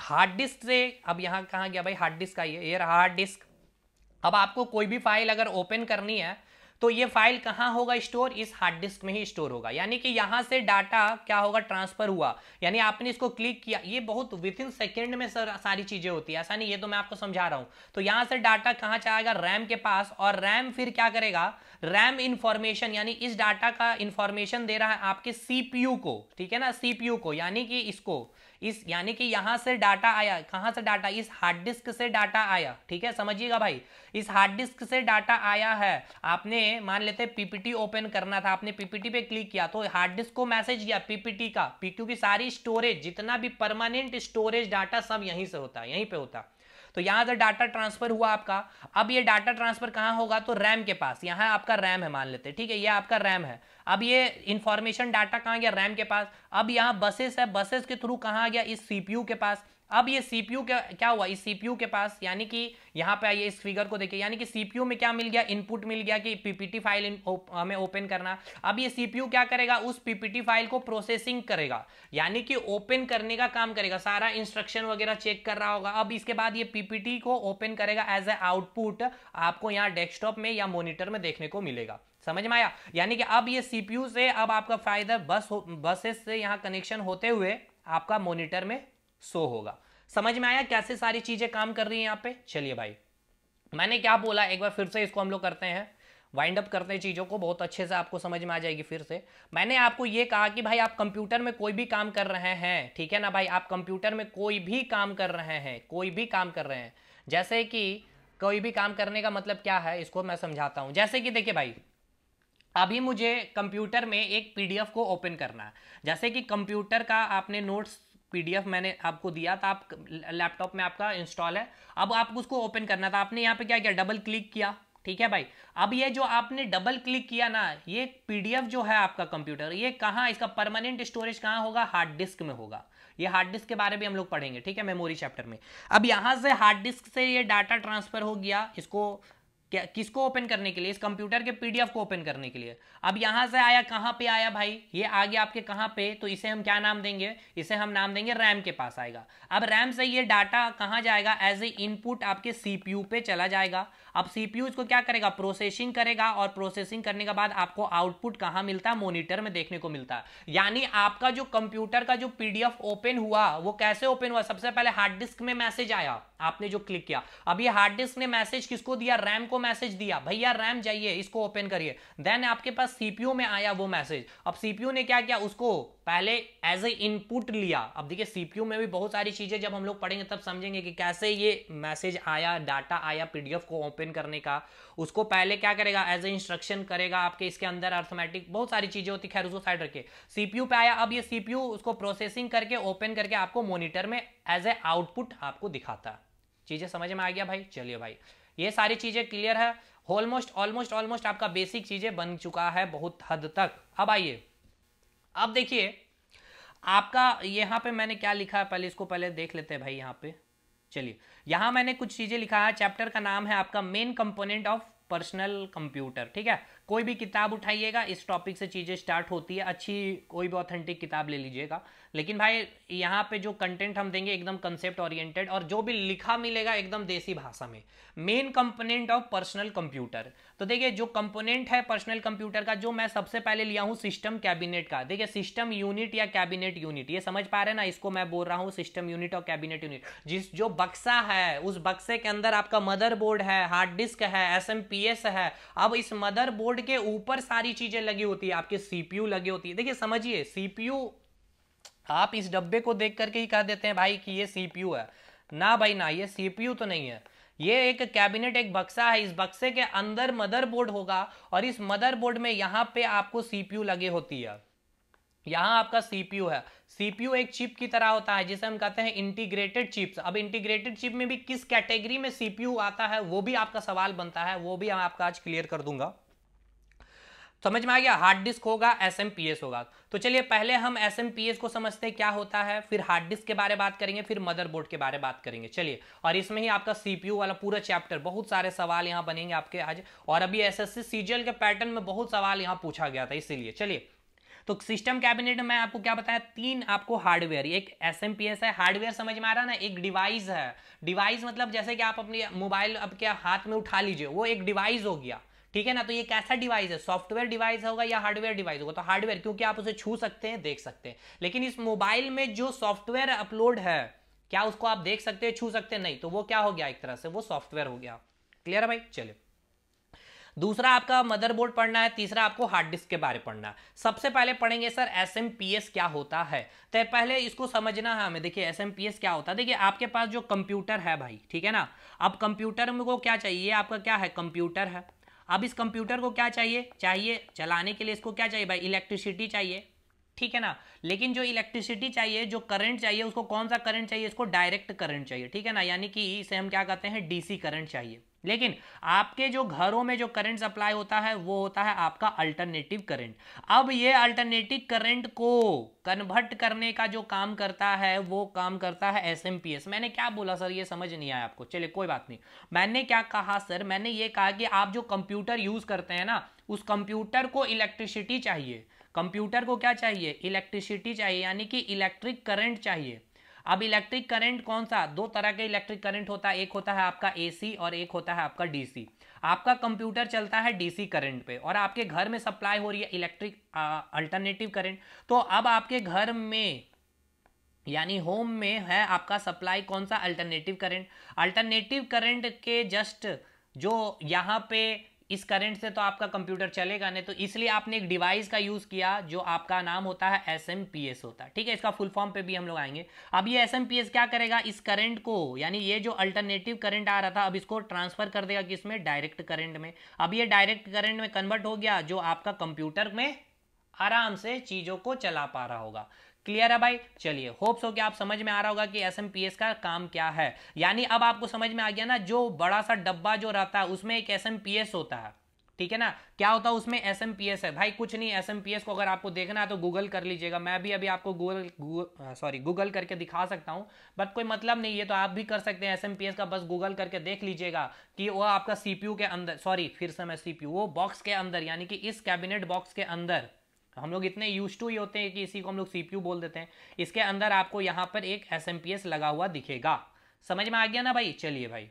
Speaker 1: हार्ड डिस्क से अब यहां कहा गया भाई हार्ड डिस्क का ये रहा हार्ड डिस्क अब आपको कोई भी फाइल अगर ओपन करनी है तो ये फाइल कहाँ होगा स्टोर इस हार्ड डिस्क में ही स्टोर होगा यानी कि यहाँ से डाटा क्या होगा ट्रांसफर हुआ यानी आपने इसको क्लिक किया ये बहुत विद इन सेकेंड में सर सारी चीज़ें होती है ऐसा नहीं ये तो मैं आपको समझा रहा हूँ तो यहाँ से डाटा कहाँ जाएगा रैम के पास और रैम फिर क्या करेगा रैम इंफॉर्मेशन यानी इस डाटा का इंफॉर्मेशन दे रहा है आपके सीपीयू को ठीक है ना सीपीयू को यानी कि इसको इस यानी कि यहां से डाटा आया कहां से डाटा इस हार्ड डिस्क से डाटा आया ठीक है समझिएगा भाई इस हार्ड डिस्क से डाटा आया है आपने मान लेते पीपीटी ओपन करना था आपने पीपीटी पे क्लिक किया तो हार्ड डिस्क को मैसेज किया पीपीटी का क्योंकि सारी स्टोरेज जितना भी परमानेंट स्टोरेज डाटा सब यहीं से होता है यहीं पे होता तो यहां से डाटा ट्रांसफर हुआ आपका अब ये डाटा ट्रांसफर कहां होगा तो रैम के पास यहां आपका रैम है मान लेते हैं ठीक है ये आपका रैम है अब ये इंफॉर्मेशन डाटा कहाँ गया रैम के पास अब यहाँ बसेस है बसेस के थ्रू कहाँ गया इस सीपीयू के पास अब ये सीपीयू क्या क्या हुआ इस सीपीयू के पास यानी कि यहाँ पे आइए इस फिगर को देखिए यानी कि सीपीयू में क्या मिल गया इनपुट मिल गया कि पीपीटी फाइल हमें ओपन करना अब ये सीपीयू क्या करेगा उस पीपीटी फाइल को प्रोसेसिंग करेगा यानी कि ओपन करने का काम करेगा सारा इंस्ट्रक्शन वगैरह चेक कर रहा होगा अब इसके बाद ये पीपीटी को ओपन करेगा एज ए आउटपुट आपको यहाँ डेस्कटॉप में या मोनिटर में देखने को मिलेगा समझ में आया यानी कि अब ये सीपीयू से अब आपका फायदा बस बसेस से यहाँ कनेक्शन होते हुए आपका मोनिटर में सो होगा समझ में आया कैसे सारी चीजें काम कर रही हैं यहाँ पे चलिए भाई मैंने क्या बोला एक बार फिर से इसको हम लोग करते हैं वाइंड अप करते हैं चीज़ों को बहुत अच्छे से आपको समझ में आ जाएगी फिर से मैंने आपको ये कहा कि भाई आप कंप्यूटर में कोई भी काम कर रहे हैं ठीक है ना भाई आप कंप्यूटर में कोई भी काम कर रहे हैं कोई भी काम कर रहे हैं जैसे कि कोई भी काम करने का मतलब क्या है इसको मैं समझाता हूँ जैसे कि देखिए भाई अभी मुझे कंप्यूटर में एक पीडीएफ को ओपन करना है जैसे कि कंप्यूटर का आपने नोट्स पीडीएफ मैंने आपको दिया था आप लैपटॉप में आपका इंस्टॉल है अब आपको उसको ओपन करना था आपने यहाँ पे क्या किया डबल क्लिक किया ठीक है भाई अब ये जो आपने डबल क्लिक किया ना ये पीडीएफ जो है आपका कंप्यूटर ये कहाँ इसका परमानेंट स्टोरेज कहाँ होगा हार्ड डिस्क में होगा ये हार्ड डिस्क के बारे में हम लोग पढ़ेंगे ठीक है मेमोरी चैप्टर में अब यहाँ से हार्ड डिस्क से ये डाटा ट्रांसफर हो गया इसको क्या किसको ओपन करने के लिए इस कंप्यूटर के पीडीएफ को ओपन करने के लिए अब यहां से आया कहां पे आया भाई ये आ गया आपके कहां पे तो इसे हम क्या नाम देंगे इसे हम नाम देंगे रैम के पास आएगा अब रैम से ये डाटा कहां जाएगा एज ए इनपुट आपके सीपीयू पे चला जाएगा अब सीपीयू इसको क्या करेगा प्रोसेसिंग करेगा और प्रोसेसिंग करने के बाद आपको आउटपुट कहाँ मिलता है मोनिटर में देखने को मिलता है यानी आपका जो कंप्यूटर का जो पीडीएफ ओपन हुआ वो कैसे ओपन हुआ सबसे पहले हार्ड डिस्क में मैसेज आया आपने जो क्लिक किया अब ये हार्ड डिस्क ने मैसेज किसको दिया रैम को मैसेज दिया भैया रैम जाइए इसको ओपन करिए देन आपके पास सीपीयू में आया वो मैसेज अब सीपीयू ने क्या किया उसको पहले एज ए इनपुट लिया अब देखिए सीपीयू में भी बहुत सारी चीजें जब हम लोग पढ़ेंगे तब समझेंगे कि कैसे ये मैसेज आया डाटा आया पीडीएफ को ओपन ओपन करने का उसको पहले क्या करेगा एज ए इंस्ट्रक्शन करेगा आपके इसके अंदर अर्थमेटिक बहुत सारी चीजें होती खैर उसको साइड रखे सीपीयू पे आया अब ये सीपीयू उसको प्रोसेसिंग करके ओपन करके आपको मोनिटर में एज ए आउटपुट आपको दिखाता चीजें समझ में आ गया भाई चलिए भाई ये सारी चीजें क्लियर है ऑलमोस्ट ऑलमोस्ट ऑलमोस्ट आपका बेसिक चीजें बन चुका है बहुत हद तक अब आइए अब देखिए आपका यहां पे मैंने क्या लिखा है पहले इसको पहले देख लेते हैं भाई यहां पे चलिए यहां मैंने कुछ चीज़ें लिखा है चैप्टर का नाम है आपका main component of personal computer ठीक है कोई भी किताब उठाइएगा इस टॉपिक से चीज़ें स्टार्ट होती है अच्छी कोई भी ऑथेंटिक किताब ले लीजिएगा लेकिन भाई यहाँ पे जो कंटेंट हम देंगे एकदम कंसेप्ट ओरिएंटेड और जो भी लिखा मिलेगा एकदम देसी भाषा में main component of personal computer तो देखिए जो कंपोनेंट है पर्सनल कंप्यूटर का जो मैं सबसे पहले लिया हूँ सिस्टम कैबिनेट का देखिए सिस्टम यूनिट या कैबिनेट यूनिट ये समझ पा रहे ना इसको मैं बोल रहा हूँ सिस्टम यूनिट और कैबिनेट यूनिट जिस जो बक्सा है उस बक्से के अंदर आपका मदरबोर्ड है हार्ड डिस्क है एस है अब इस मदरबोर्ड के ऊपर सारी चीजें लगी होती है आपके सीपीयू लगी होती है देखिए समझिए सीपीयू आप इस डब्बे को देख करके ही कह देते हैं भाई कि ये सीपीयू है ना भाई ना ये सीपीयू तो नहीं है ये एक कैबिनेट एक बक्सा है इस बक्से के अंदर मदरबोर्ड होगा और इस मदरबोर्ड में यहाँ पे आपको सीपीयू लगे होती है यहाँ आपका सीपीयू है सीपीयू एक चिप की तरह होता है जिसे हम कहते हैं इंटीग्रेटेड चिप्स अब इंटीग्रेटेड चिप में भी किस कैटेगरी में सीपीयू आता है वो भी आपका सवाल बनता है वो भी हम आपका आज क्लियर कर दूंगा समझ में आ गया हार्ड डिस्क होगा एस होगा तो चलिए पहले हम एस को समझते हैं क्या होता है फिर हार्ड डिस्क के बारे में बात करेंगे फिर मदरबोर्ड के बारे में बात करेंगे चलिए और इसमें ही आपका सीपीयू वाला पूरा चैप्टर बहुत सारे सवाल यहाँ बनेंगे आपके आज और अभी एस एस के पैटर्न में बहुत सवाल यहाँ पूछा गया था इसीलिए चलिए तो सिस्टम कैबिनेट में आपको क्या बताया तीन आपको हार्डवेयर एक एस है हार्डवेयर समझ में आ रहा है ना एक डिवाइस है डिवाइस मतलब जैसे कि आप अपने मोबाइल आपके हाथ में उठा लीजिए वो एक डिवाइस हो गया ठीक है ना तो ये कैसा डिवाइस है सॉफ्टवेयर डिवाइस होगा या हार्डवेयर डिवाइस होगा तो हार्डवेयर क्योंकि आप उसे छू सकते हैं देख सकते हैं लेकिन इस मोबाइल में जो सॉफ्टवेयर अपलोड है क्या उसको आप देख सकते हैं छू सकते हैं नहीं तो वो क्या हो गया एक तरह से वो सॉफ्टवेयर हो गया क्लियर है भाई चलिए दूसरा आपका मदरबोर्ड पढ़ना है तीसरा आपको हार्ड डिस्क के बारे में पढ़ना है सबसे पहले पढ़ेंगे सर एस क्या होता है तो पहले इसको समझना है हमें देखिए एस क्या होता है देखिए आपके पास जो कंप्यूटर है भाई ठीक है ना अब कंप्यूटर में को क्या चाहिए आपका क्या है कंप्यूटर है अब इस कंप्यूटर को क्या चाहिए चाहिए चलाने के लिए इसको क्या चाहिए भाई इलेक्ट्रिसिटी चाहिए ठीक है ना लेकिन जो इलेक्ट्रिसिटी चाहिए जो करंट चाहिए उसको कौन सा करंट चाहिए इसको डायरेक्ट करंट चाहिए ठीक है ना यानी कि इसे हम क्या कहते हैं डीसी करंट चाहिए लेकिन आपके जो घरों में जो करंट सप्लाई होता है वो होता है आपका अल्टरनेटिव करंट अब ये अल्टरनेटिव करंट को कन्वर्ट करने का जो काम करता है वो काम करता है एस मैंने क्या बोला सर ये समझ नहीं आया आपको चलिए कोई बात नहीं मैंने क्या कहा सर मैंने ये कहा कि आप जो कंप्यूटर यूज करते हैं ना उस कंप्यूटर को इलेक्ट्रिसिटी चाहिए कंप्यूटर को क्या चाहिए इलेक्ट्रिसिटी चाहिए यानी कि इलेक्ट्रिक करंट चाहिए अब इलेक्ट्रिक करंट कौन सा दो तरह के इलेक्ट्रिक करंट होता है एक होता है आपका एसी और एक होता है आपका डीसी आपका कंप्यूटर चलता है डीसी करंट पे और आपके घर में सप्लाई हो रही है इलेक्ट्रिक अल्टरनेटिव करंट तो अब आपके घर में यानी होम में है आपका सप्लाई कौन सा अल्टरनेटिव करंट अल्टरनेटिव करंट के जस्ट जो यहाँ पे इस करंट से तो आपका कंप्यूटर चलेगा नहीं तो इसलिए आपने एक डिवाइस का यूज किया जो आपका नाम होता है एस होता है ठीक है इसका फुल फॉर्म पे भी हम लोग आएंगे अब ये एस क्या करेगा इस करंट को यानी ये जो अल्टरनेटिव करंट आ रहा था अब इसको ट्रांसफर कर देगा किसमें डायरेक्ट करेंट में अब ये डायरेक्ट करेंट में कन्वर्ट हो गया जो आपका कंप्यूटर में आराम से चीजों को चला पा रहा होगा क्लियर है भाई चलिए होप्स हो कि आप समझ में आ रहा होगा कि एस का काम क्या है यानी अब आपको समझ में आ गया ना जो बड़ा सा डब्बा जो रहता है उसमें एक एस होता है ठीक है ना क्या होता है उसमें एस है भाई कुछ नहीं एस को अगर आपको देखना है तो गूगल कर लीजिएगा मैं भी अभी आपको गूगल सॉरी गूगल करके दिखा सकता हूं बट कोई मतलब नहीं है तो आप भी कर सकते हैं एस का बस गूगल करके देख लीजिएगा कि वो आपका सीपीयू के अंदर सॉरी फिर से मैं सीपीयू वो बॉक्स के अंदर यानी कि इस कैबिनेट बॉक्स के अंदर हम लोग इतने यूज टू ही होते हैं कि इसी को हम लोग सीपीयू बोल देते हैं इसके अंदर आपको यहाँ पर एक एस लगा हुआ दिखेगा समझ में आ गया ना भाई चलिए भाई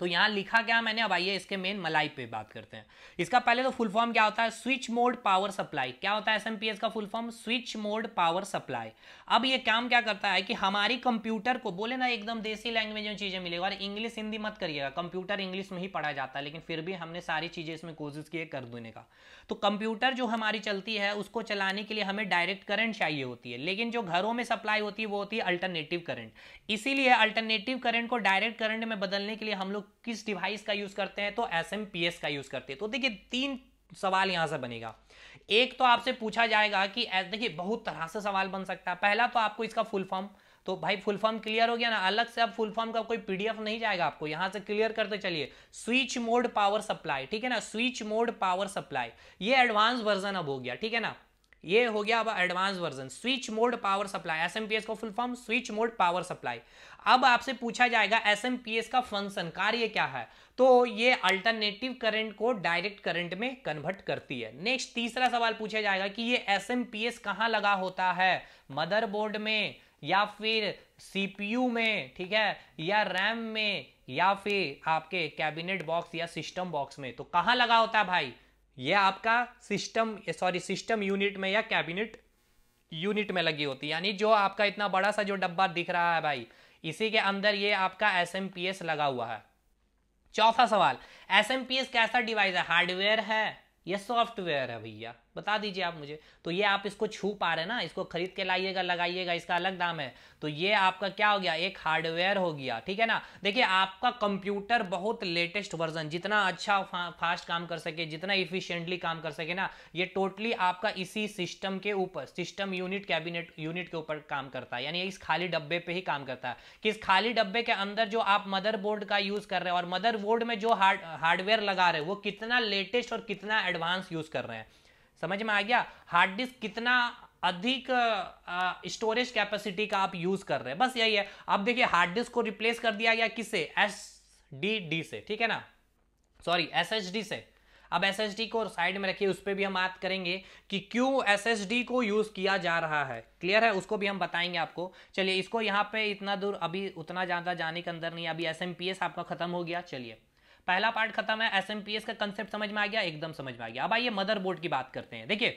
Speaker 1: तो यहाँ लिखा क्या मैंने अब आइए इसके मेन मलाई पे बात करते हैं इसका पहले तो फुल फॉर्म क्या होता है स्विच मोड पावर सप्लाई क्या होता है एसएमपीएस का full form switch mode power supply अब ये काम क्या करता है कि हमारी कंप्यूटर को बोले ना एकदम देसी लैंग्वेज में चीज़ें मिलेगी और इंग्लिश हिंदी मत करिएगा कंप्यूटर इंग्लिश में ही पढ़ा जाता है लेकिन फिर भी हमने सारी चीज़ें इसमें कोशिश की है कर देने का तो कंप्यूटर जो हमारी चलती है उसको चलाने के लिए हमें डायरेक्ट करंट चाहिए होती है लेकिन जो घरों में सप्लाई होती है वो होती है अल्टरनेटिव करंट इसीलिए अल्टरनेटिव करंट को डायरेक्ट करंट में बदलने के लिए हम लोग किस डिवाइस का यूज करते हैं तो एस का यूज करते हैं तो देखिए तीन सवाल यहां से बनेगा एक तो आपसे पूछा जाएगा कि देखिए बहुत तरह से सवाल बन सकता है पहला तो आपको इसका फुल फॉर्म तो भाई फुल फॉर्म क्लियर हो गया ना अलग से अब फुल फॉर्म का कोई पीडीएफ नहीं जाएगा आपको यहां से क्लियर करते चलिए स्विच मोड पावर सप्लाई ठीक है ना स्विच मोड पावर सप्लाई ये एडवांस वर्जन अब हो गया ठीक है ना ये हो गया अब advance version switch mode power supply SMPS का full form switch mode power supply अब आपसे पूछा जाएगा एसएमपीएस का फंक्शन कार्य क्या है तो ये अल्टरनेटिव करंट को डायरेक्ट करंट में कन्वर्ट करती है नेक्स्ट तीसरा सवाल पूछा जाएगा कि ये एसएमपीएस कहाँ लगा होता है मदरबोर्ड में या फिर सीपीयू में ठीक है या रैम में या फिर आपके कैबिनेट बॉक्स या सिस्टम बॉक्स में तो कहाँ लगा होता है भाई ये आपका सिस्टम सॉरी सिस्टम यूनिट में या कैबिनेट यूनिट में लगी होती है यानी जो आपका इतना बड़ा सा जो डब्बा दिख रहा है भाई इसी के अंदर ये आपका एस लगा हुआ है चौथा सवाल एस कैसा डिवाइस है हार्डवेयर है या सॉफ्टवेयर है भैया बता दीजिए आप मुझे तो ये आप इसको छू पा रहे हैं ना इसको खरीद के लाइएगा लगाइएगा इसका अलग दाम है तो ये आपका क्या हो गया एक हार्डवेयर हो गया ठीक है ना देखिए आपका कंप्यूटर बहुत लेटेस्ट वर्जन जितना अच्छा फास्ट काम कर सके जितना इफिशियंटली काम कर सके ना ये टोटली आपका इसी सिस्टम के ऊपर सिस्टम यूनिट कैबिनेट यूनिट के ऊपर काम करता है यानी इस खाली डब्बे पर ही काम करता है कि इस खाली डब्बे के अंदर जो आप मदर का यूज कर रहे हैं और मदर में जो हार्डवेयर लगा रहे हैं वो कितना लेटेस्ट और कितना एडवांस यूज कर रहे हैं समझ में आ गया हार्ड डिस्क कितना अधिक स्टोरेज कैपेसिटी का आप यूज कर रहे हैं बस यही है अब देखिए हार्ड डिस्क को रिप्लेस कर दिया गया किससे एस डी डी से ठीक है ना सॉरी एस एस डी से अब एस एस डी को साइड में रखिए उस पर भी हम बात करेंगे कि क्यों एस एस डी को यूज़ किया जा रहा है क्लियर है उसको भी हम बताएंगे आपको चलिए इसको यहाँ पे इतना दूर अभी उतना ज़्यादा जाने के अंदर नहीं अभी एस एम पी एस आपका ख़त्म हो गया चलिए पहला पार्ट खत्म है एसएमपीएस का कंसेप्ट समझ में आ गया एकदम समझ में आ गया अब आइए मदरबोर्ड की बात करते हैं देखिए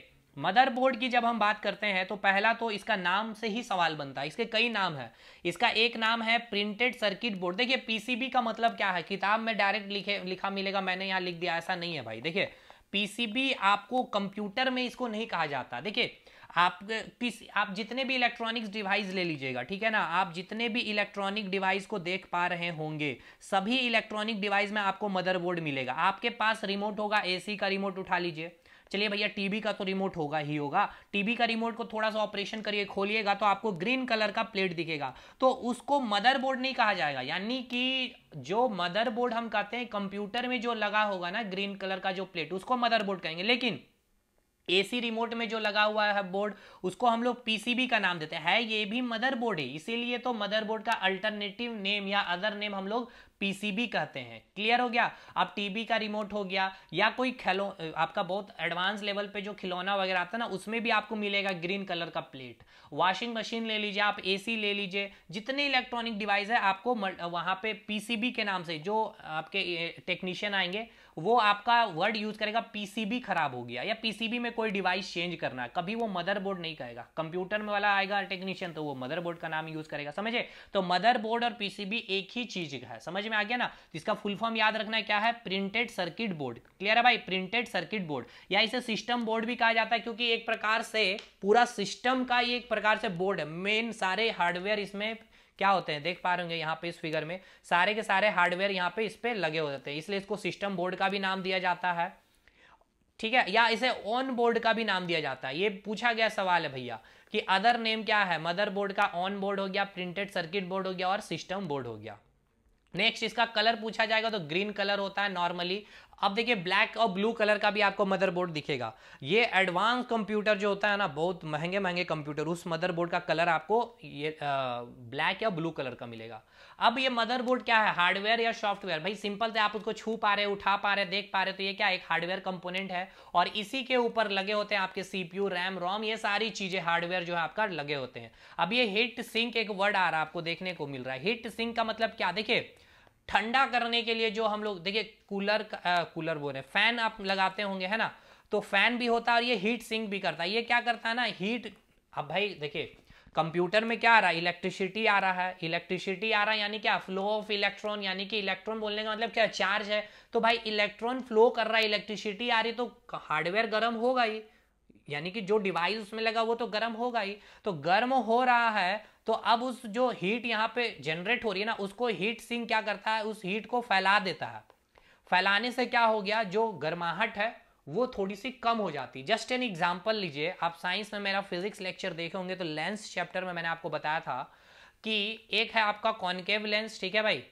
Speaker 1: मदरबोर्ड की जब हम बात करते हैं तो पहला तो इसका नाम से ही सवाल बनता है इसके कई नाम है इसका एक नाम है प्रिंटेड सर्किट बोर्ड देखिए पीसीबी का मतलब क्या है किताब में डायरेक्ट लिखे लिखा मिलेगा मैंने यहाँ लिख दिया ऐसा नहीं है भाई देखिए पीसीबी आपको कंप्यूटर में इसको नहीं कहा जाता देखिए आप किस आप जितने भी इलेक्ट्रॉनिक्स डिवाइस ले लीजिएगा ठीक है ना आप जितने भी इलेक्ट्रॉनिक डिवाइस को देख पा रहे होंगे सभी इलेक्ट्रॉनिक डिवाइस में आपको मदरबोर्ड मिलेगा आपके पास रिमोट होगा एसी का रिमोट उठा लीजिए चलिए भैया टीवी का तो रिमोट होगा ही होगा टीवी का रिमोट को थोड़ा सा ऑपरेशन करिए खोलिएगा तो आपको ग्रीन कलर का प्लेट दिखेगा तो उसको मदरबोर्ड नहीं कहा जाएगा यानी कि जो मदरबोर्ड हम कहते हैं कंप्यूटर में जो लगा होगा ना ग्रीन कलर का जो प्लेट उसको मदरबोर्ड कहेंगे लेकिन एसी रिमोट में जो लगा हुआ है बोर्ड उसको हम लोग पीसीबी का नाम देते हैं ये भी मदरबोर्ड है इसीलिए तो मदरबोर्ड का अल्टरनेटिव नेम या अदर नेम हम लोग पीसीबी कहते हैं क्लियर हो गया आप टीवी का रिमोट हो गया या कोई खेलो आपका बहुत एडवांस लेवल पे जो खिलौना वगैरह आता है ना उसमें भी आपको मिलेगा ग्रीन कलर का प्लेट वॉशिंग मशीन ले लीजिए आप एसी ले लीजिए जितने इलेक्ट्रॉनिक डिवाइस है आपको वहां पे पीसीबी के नाम से जो आपके टेक्नीशियन आएंगे वो आपका वर्ड यूज करेगा पीसीबी खराब हो गया या पीसीबी में कोई डिवाइस चेंज करना है कभी वो मदरबोर्ड नहीं कहेगा कंप्यूटर में वाला आएगा टेक्नीशियन तो वो मदरबोर्ड का नाम यूज करेगा समझे तो मदरबोर्ड और पीसीबी एक ही चीज है समझ में आ गया ना इसका फुल फॉर्म याद रखना है क्या है प्रिंटेड सर्किट बोर्ड क्लियर है भाई प्रिंटेड सर्किट बोर्ड या इसे सिस्टम बोर्ड भी कहा जाता है क्योंकि एक प्रकार से पूरा सिस्टम का ही एक प्रकार से बोर्ड है मेन सारे हार्डवेयर इसमें क्या होते हैं देख पा रहे होंगे यहाँ पे इस फिगर में सारे के सारे हार्डवेयर यहाँ पे इस पे लगे हो जाते हैं इसलिए इसको सिस्टम बोर्ड का भी नाम दिया जाता है ठीक है या इसे ऑन बोर्ड का भी नाम दिया जाता है ये पूछा गया सवाल है भैया कि अदर नेम क्या है मदर बोर्ड का ऑन बोर्ड हो गया प्रिंटेड सर्किट बोर्ड हो गया और सिस्टम बोर्ड हो गया नेक्स्ट इसका कलर पूछा जाएगा तो ग्रीन कलर होता है नॉर्मली अब देखिए ब्लैक और ब्लू कलर का भी आपको मदरबोर्ड दिखेगा ये एडवांस कंप्यूटर जो होता है ना बहुत महंगे महंगे कंप्यूटर उस मदरबोर्ड का कलर आपको ये ब्लैक या ब्लू कलर का मिलेगा अब ये मदरबोर्ड क्या है हार्डवेयर या सॉफ्टवेयर भाई सिंपल से आप उसको छू पा रहे उठा पा रहे देख पा रहे तो ये क्या एक हार्डवेयर कंपोनेंट है और इसी के ऊपर लगे होते हैं आपके सीपीयू रैम रोम ये सारी चीजें हार्डवेयर जो है आपका लगे होते हैं अब ये हिट सिंक एक वर्ड आ रहा है आपको देखने को मिल रहा है हिट सिंक का मतलब क्या देखिये ठंडा करने के लिए जो हम लोग देखिए कूलर आ, कूलर बोल रहे हैं फैन आप लगाते होंगे है ना तो फैन भी होता है और ये हीट सिंक भी करता है ये क्या करता है ना हीट अब भाई देखिए कंप्यूटर में क्या आ रहा है इलेक्ट्रिसिटी आ रहा है इलेक्ट्रिसिटी आ रहा है यानी क्या फ्लो ऑफ इलेक्ट्रॉन यानी कि इलेक्ट्रॉन बोलने का मतलब क्या चार्ज है तो भाई इलेक्ट्रॉन फ्लो कर रहा है इलेक्ट्रिसिटी आ रही तो हार्डवेयर गर्म होगा ही यानी कि जो डिवाइस उसमें लगा वो तो गर्म होगा ही तो गर्म हो रहा है तो अब उस जो हीट यहाँ पे जनरेट हो रही है ना उसको हीट सिंक क्या करता है उस हीट को फैला देता है फैलाने से क्या हो गया जो गर्माहट है वो थोड़ी सी कम हो जाती जस्ट एन एग्जाम्पल लीजिए आप साइंस में मेरा फिजिक्स लेक्चर देखे होंगे तो लेंस चैप्टर में मैंने आपको बताया था कि एक है आपका कॉनकेव लेंस ठीक है भाई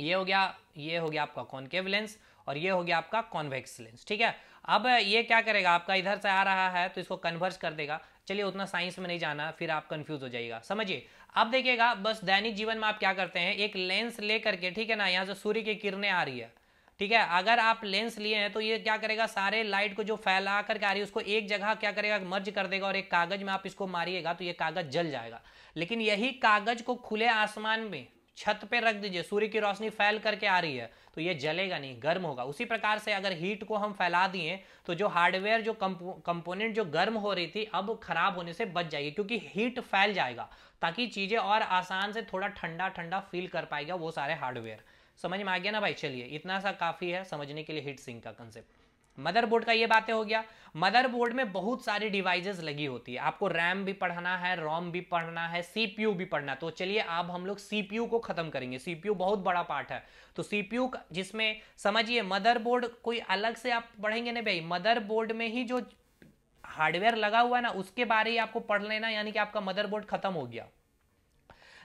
Speaker 1: ये हो गया ये हो गया आपका कॉन्केव लेंस और ये हो गया आपका कॉन्वेक्स लेंस ठीक है अब ये क्या करेगा आपका इधर से आ रहा है तो इसको कन्वर्स कर देगा चलिए उतना साइंस में नहीं जाना फिर आप कंफ्यूज हो जाएगा समझिए अब देखिएगा बस दैनिक जीवन में आप क्या करते हैं एक लेंस ले करके ठीक है ना यहाँ से सूर्य की किरणें आ रही है ठीक है अगर आप लेंस लिए हैं तो ये क्या करेगा सारे लाइट को जो फैला करके आ रही है उसको एक जगह क्या करेगा मर्ज कर देगा और एक कागज में आप इसको मारिएगा तो ये कागज जल जाएगा लेकिन यही कागज को खुले आसमान में छत पे रख दीजिए सूर्य की रोशनी फैल करके आ रही है तो ये जलेगा नहीं गर्म होगा उसी प्रकार से अगर हीट को हम फैला दिए तो जो हार्डवेयर जो कंपोनेंट जो गर्म हो रही थी अब खराब होने से बच जाएगी क्योंकि हीट फैल जाएगा ताकि चीजें और आसान से थोड़ा ठंडा ठंडा फील कर पाएगा वो सारे हार्डवेयर समझ में आ गया ना भाई चलिए इतना सा काफी है समझने के लिए हीट सिंक का कंसेप्ट मदरबोर्ड का ये बातें हो गया मदरबोर्ड में बहुत सारी डिवाइजेस लगी होती है आपको रैम भी पढ़ना है रोम भी पढ़ना है सीपीयू भी पढ़ना तो चलिए अब हम लोग सीपीयू को खत्म करेंगे सीपीयू बहुत बड़ा पार्ट है तो सीपीयू जिसमें समझिए मदरबोर्ड कोई अलग से आप पढ़ेंगे ना भाई मदरबोर्ड में ही जो हार्डवेयर लगा हुआ है ना उसके बारे ही आपको पढ़ लेना यानी कि आपका मदरबोर्ड खत्म हो गया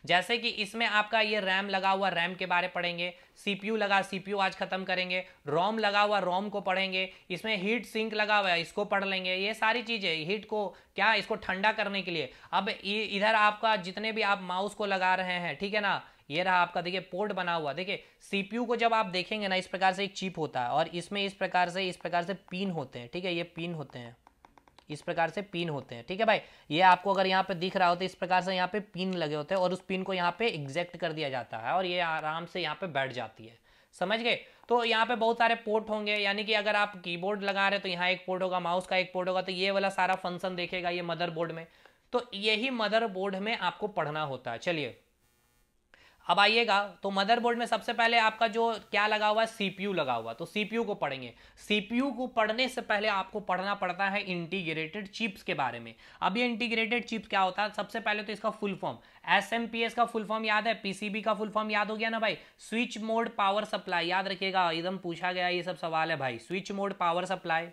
Speaker 1: जैसे कि इसमें आपका ये रैम लगा हुआ रैम के बारे पढ़ेंगे सीपीयू लगा सीपीयू आज खत्म करेंगे रोम लगा हुआ रोम को पढ़ेंगे इसमें हीट सिंक लगा हुआ है इसको पढ़ लेंगे ये सारी चीज़ें हीट को क्या इसको ठंडा करने के लिए अब इधर आपका जितने भी आप माउस को लगा रहे हैं ठीक है ना ये रहा आपका देखिए पोर्ट बना हुआ देखिए सीपीयू को जब आप देखेंगे ना इस प्रकार से एक चिप होता है और इसमें इस प्रकार से इस प्रकार से पिन होते हैं ठीक है ये पिन होते हैं इस प्रकार से पिन होते हैं ठीक है भाई ये आपको अगर यहाँ पे दिख रहा होता तो है इस प्रकार से यहाँ पे पिन लगे होते हैं और उस पिन को यहाँ पे एग्जैक्ट कर दिया जाता है और ये आराम से यहाँ पे बैठ जाती है समझ गए तो यहाँ पे बहुत सारे पोर्ट होंगे यानी कि अगर आप कीबोर्ड लगा रहे तो यहाँ एक पोर्ट होगा माउस का एक पोर्ट होगा तो ये वाला सारा फंक्शन देखेगा ये मदरबोर्ड में तो यही मदरबोर्ड में आपको पढ़ना होता है चलिए अब आइएगा तो मदरबोर्ड में सबसे पहले आपका जो क्या लगा हुआ है सीपीयू लगा हुआ तो सीपीयू को पढ़ेंगे सीपीयू को पढ़ने से पहले आपको पढ़ना पड़ता है इंटीग्रेटेड चिप्स के बारे में अब ये इंटीग्रेटेड चिप्स क्या होता है सबसे पहले तो इसका फुल फॉर्म एस का फुल फॉर्म याद है पीसीबी का फुल फॉर्म याद हो गया ना भाई स्विच मोड पावर सप्लाई याद रखिएगा एकदम पूछा गया ये सब सवाल है भाई switch mode power supply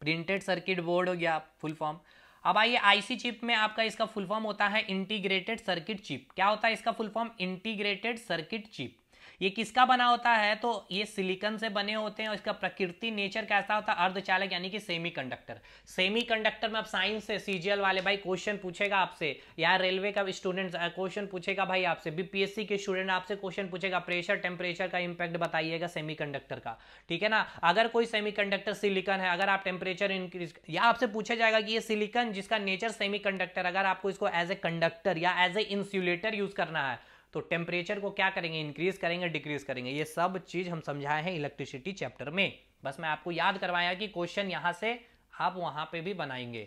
Speaker 1: printed circuit board हो गया फुल फॉर्म अब आइए आईसी चिप में आपका इसका फुल फॉर्म होता है इंटीग्रेटेड सर्किट चिप क्या होता है इसका full form integrated circuit chip ये किसका बना होता है तो ये सिलिकन से बने होते हैं और इसका प्रकृति नेचर कैसा होता है अर्धचालक यानी कि सेमीकंडक्टर सेमीकंडक्टर में आप साइंस से सीजीएल वाले भाई क्वेश्चन पूछेगा आपसे या रेलवे का स्टूडेंट क्वेश्चन पूछेगा भाई आपसे बीपीएससी के स्टूडेंट आपसे क्वेश्चन पूछेगा प्रेशर टेम्परेचर का इंपैक्ट बताइएगा सेमी का ठीक है ना अगर कोई सेमी सिलिकन है अगर आप टेम्परेचर इंक्रीज या आपसे पूछा जाएगा कि ये सिलिकन जिसका नेचर सेमी अगर आपको इसको एज ए कंडक्टर या एज ए इंसुलेटर यूज करना है तो टेम्परेचर को क्या करेंगे इंक्रीज करेंगे डिक्रीज करेंगे ये सब चीज़ हम समझाए हैं इलेक्ट्रिसिटी चैप्टर में बस मैं आपको याद करवाया कि क्वेश्चन यहाँ से आप वहां पे भी बनाएंगे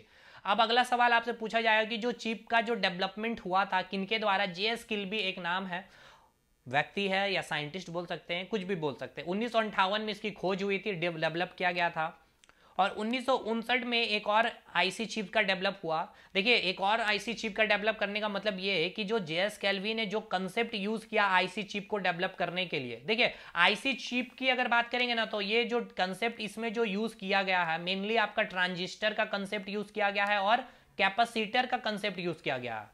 Speaker 1: अब अगला सवाल आपसे पूछा जाएगा कि जो चिप का जो डेवलपमेंट हुआ था किनके द्वारा जे स्किल भी एक नाम है व्यक्ति है या साइंटिस्ट बोल सकते हैं कुछ भी बोल सकते हैं उन्नीस में इसकी खोज हुई थी डेवलप किया गया था और उन्नीस में एक और आईसी चिप का डेवलप हुआ देखिए एक और आईसी चिप का डेवलप करने का मतलब ये है कि जो जे एस कैलवी ने जो कंसेप्ट यूज किया आईसी चिप को डेवलप करने के लिए देखिए आईसी चिप की अगर बात करेंगे ना तो ये जो कंसेप्ट इसमें जो यूज किया गया है मेनली आपका ट्रांजिस्टर का कंसेप्ट यूज किया गया है और कैपेसिटर का कंसेप्ट यूज किया गया है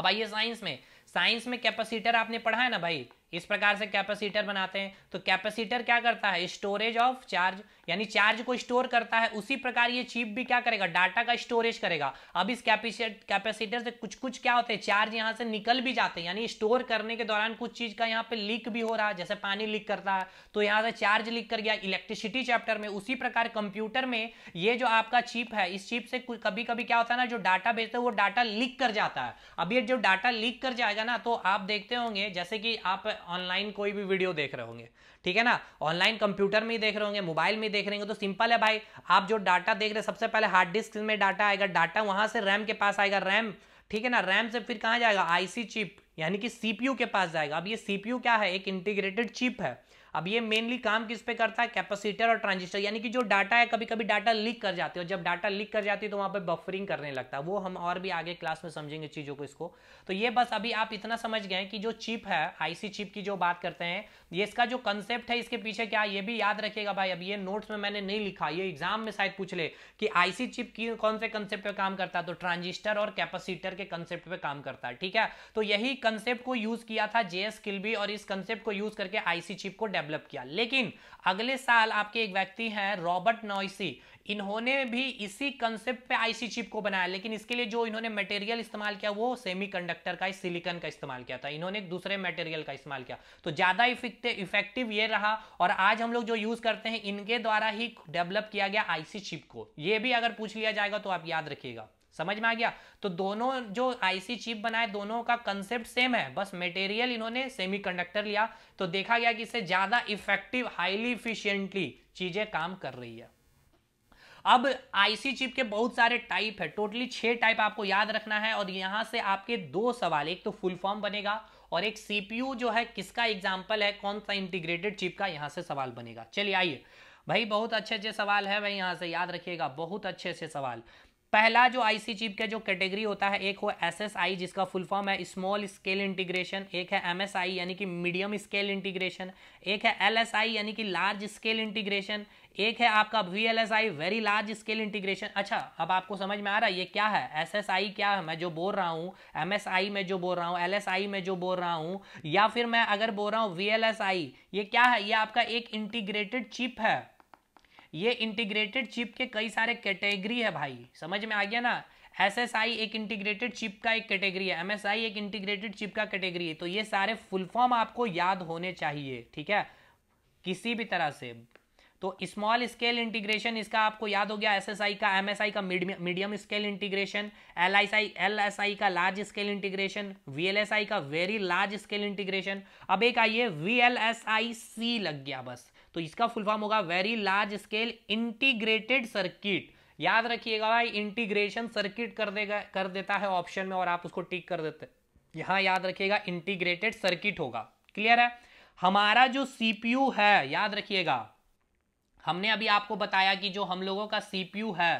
Speaker 1: अब आइए साइंस में साइंस में कैपेसिटर आपने पढ़ा है ना भाई इस प्रकार से कैपेसिटर बनाते हैं तो कैपेसिटर क्या करता है स्टोरेज ऑफ चार्ज यानी चार्ज को स्टोर करता है उसी प्रकार ये चिप भी क्या करेगा डाटा का स्टोरेज करेगा अब इस कैपेसिटर से कुछ कुछ क्या होते हैं चार्ज यहाँ से निकल भी जाते हैं यानी स्टोर करने के दौरान कुछ चीज का यहाँ पे लीक भी हो रहा है जैसे पानी लीक करता है तो यहाँ से चार्ज लीक कर गया इलेक्ट्रिसिटी चैप्टर में उसी प्रकार कंप्यूटर में ये जो आपका चिप है इस चिप से कभी कभी क्या होता है ना जो डाटा भेजते हैं वो डाटा लीक कर जाता है अब ये जो डाटा लीक कर जाएगा ना तो आप देखते होंगे जैसे कि आप ऑनलाइन कोई भी वीडियो देख रहे होंगे ठीक है ना ऑनलाइन कंप्यूटर में ही देख रहे होंगे मोबाइल में देख रहे होंगे तो सिंपल है भाई आप जो डाटा देख रहे हैं सबसे पहले हार्ड डिस्क में डाटा आएगा डाटा वहां से रैम के पास आएगा रैम ठीक है ना रैम से फिर कहाँ जाएगा आईसी चिप यानी कि सीपीयू के पास जाएगा अब ये सीपीयू क्या है एक इंटीग्रेटेड चिप है अब ये मेनली काम किस पे करता है कैपेसिटर और ट्रांजिस्टर यानी कि जो डाटा है कभी कभी डाटा लीक कर जाते हैं और जब डाटा लीक कर जाती है तो वहां पे बफरिंग करने लगता है वो हम और भी आगे क्लास में समझेंगे चीज़ों को इसको तो ये बस अभी आप इतना समझ गए कि जो चिप है आईसी चिप की जो बात करते हैं ये इसका जो कंसेप्ट है इसके पीछे क्या ये भी याद रखिएगा भाई अब ये नोट्स में मैंने नहीं लिखा ये एग्जाम में शायद पूछ ले कि आईसी चिप की कौन से कंसेप्ट पे काम करता है तो ट्रांजिस्टर और कैपेसिटर के कंसेप्ट पे काम करता है ठीक है तो यही कंसेप्ट को यूज किया था जेएस किलबी और इस कंसेप्ट को यूज करके आईसी चिप को डेवलप किया लेकिन अगले साल आपके एक व्यक्ति हैं रॉबर्ट नॉइसी इन्होंने भी इसी कंसेप्ट पे आईसी चिप को बनाया लेकिन इसके लिए जो इन्होंने मटेरियल इस्तेमाल किया वो सेमीकंडक्टर का सिलिकॉन का इस्तेमाल किया था इन्होंने दूसरे मटेरियल का इस्तेमाल किया तो ज़्यादा इफेक्टिव ये रहा और आज हम लोग जो यूज़ करते हैं इनके द्वारा ही डेवलप किया गया आईसी चिप को ये भी अगर पूछ लिया जाएगा तो आप याद रखिएगा समझ में आ गया तो दोनों जो आईसी चिप बनाए दोनों का कंसेप्ट सेम है बस मटेरियल इन्होंने सेमीकंडक्टर लिया तो देखा गया कि इससे ज्यादा इफेक्टिव हाईली इफिशियंटली चीजें काम कर रही है अब आईसी चिप के बहुत सारे टाइप है टोटली छह टाइप आपको याद रखना है और यहां से आपके दो सवाल एक तो फुल फॉर्म बनेगा और एक सीपीयू जो है किसका एग्जाम्पल है कौन सा इंटीग्रेटेड चिप का यहां से सवाल बनेगा चलिए आइए भाई बहुत अच्छे अच्छे सवाल है भाई यहां से याद रखिएगा बहुत अच्छे अच्छे सवाल पहला जो आईसी चिप का जो कैटेगरी होता है एक हो एसएसआई जिसका फुल फॉर्म है स्मॉल स्केल इंटीग्रेशन एक है एमएसआई यानी कि मीडियम स्केल इंटीग्रेशन एक है एलएसआई यानी कि लार्ज स्केल इंटीग्रेशन एक है आपका V L S I very large scale integration अच्छा अब आपको समझ में आ रहा है ये क्या है एस एस आई क्या है मैं जो बोल रहा हूँ एम एस आई में जो बोल रहा हूँ एल एस आई में जो बोल रहा हूँ या फिर मैं अगर बोल रहा हूँ वी एल एस आई ये क्या है ये आपका एक इंटीग्रेटेड चिप है ये इंटीग्रेटेड चिप के कई सारे कैटेगरी है भाई समझ में आ गया ना एस एस आई एक इंटीग्रेटेड चिप का एक कैटेगरी है एम एस आई एक इंटीग्रेटेड चिप का कैटेगरी है तो ये सारे फुल फॉर्म आपको याद होने चाहिए ठीक है किसी भी तरह से तो स्मॉल स्केल इंटीग्रेशन इसका आपको याद हो गया एसएसआई का एमएसआई का medium scale integration S LSI का लार्ज स्केल इंटीग्रेशन वीएलएसआई का वेरी लार्ज स्केल इंटीग्रेशन अब एक आइए वीएलएसआई सी लग गया बस तो इसका फुल फॉर्म होगा very large scale integrated circuit याद रखिएगा भाई इंटीग्रेशन सर्किट कर देगा कर देता है ऑप्शन में और आप उसको टिक कर देते यहां याद रखिएगा इंटीग्रेटेड सर्किट होगा क्लियर है हमारा जो सीपीयू है याद रखिएगा हमने अभी आपको बताया कि जो हम लोगों का सीपीयू है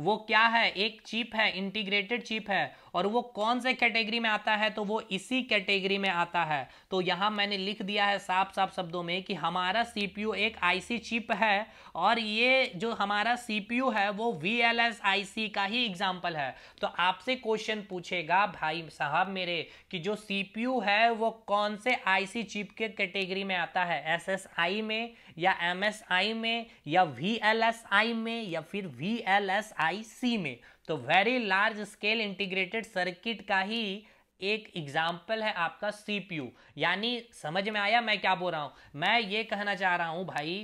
Speaker 1: वो क्या है एक चिप है इंटीग्रेटेड चिप है और वो कौन से कैटेगरी में आता है तो वो इसी कैटेगरी में आता है तो यहाँ मैंने लिख दिया है साफ साफ शब्दों में कि हमारा सीपीयू एक आईसी चिप है और ये जो हमारा सीपीयू है वो V L S I C का ही एग्जाम्पल है तो आपसे क्वेश्चन पूछेगा भाई साहब मेरे कि जो सीपीयू है वो कौन से आईसी चिप के कैटेगरी में आता है आई में या एम में या वी में या फिर वी में तो very large scale integrated circuit का ही एक एग्जाम्पल है आपका सीपीयू यानी समझ में आया मैं क्या बोल रहा हूँ मैं ये कहना चाह रहा हूँ भाई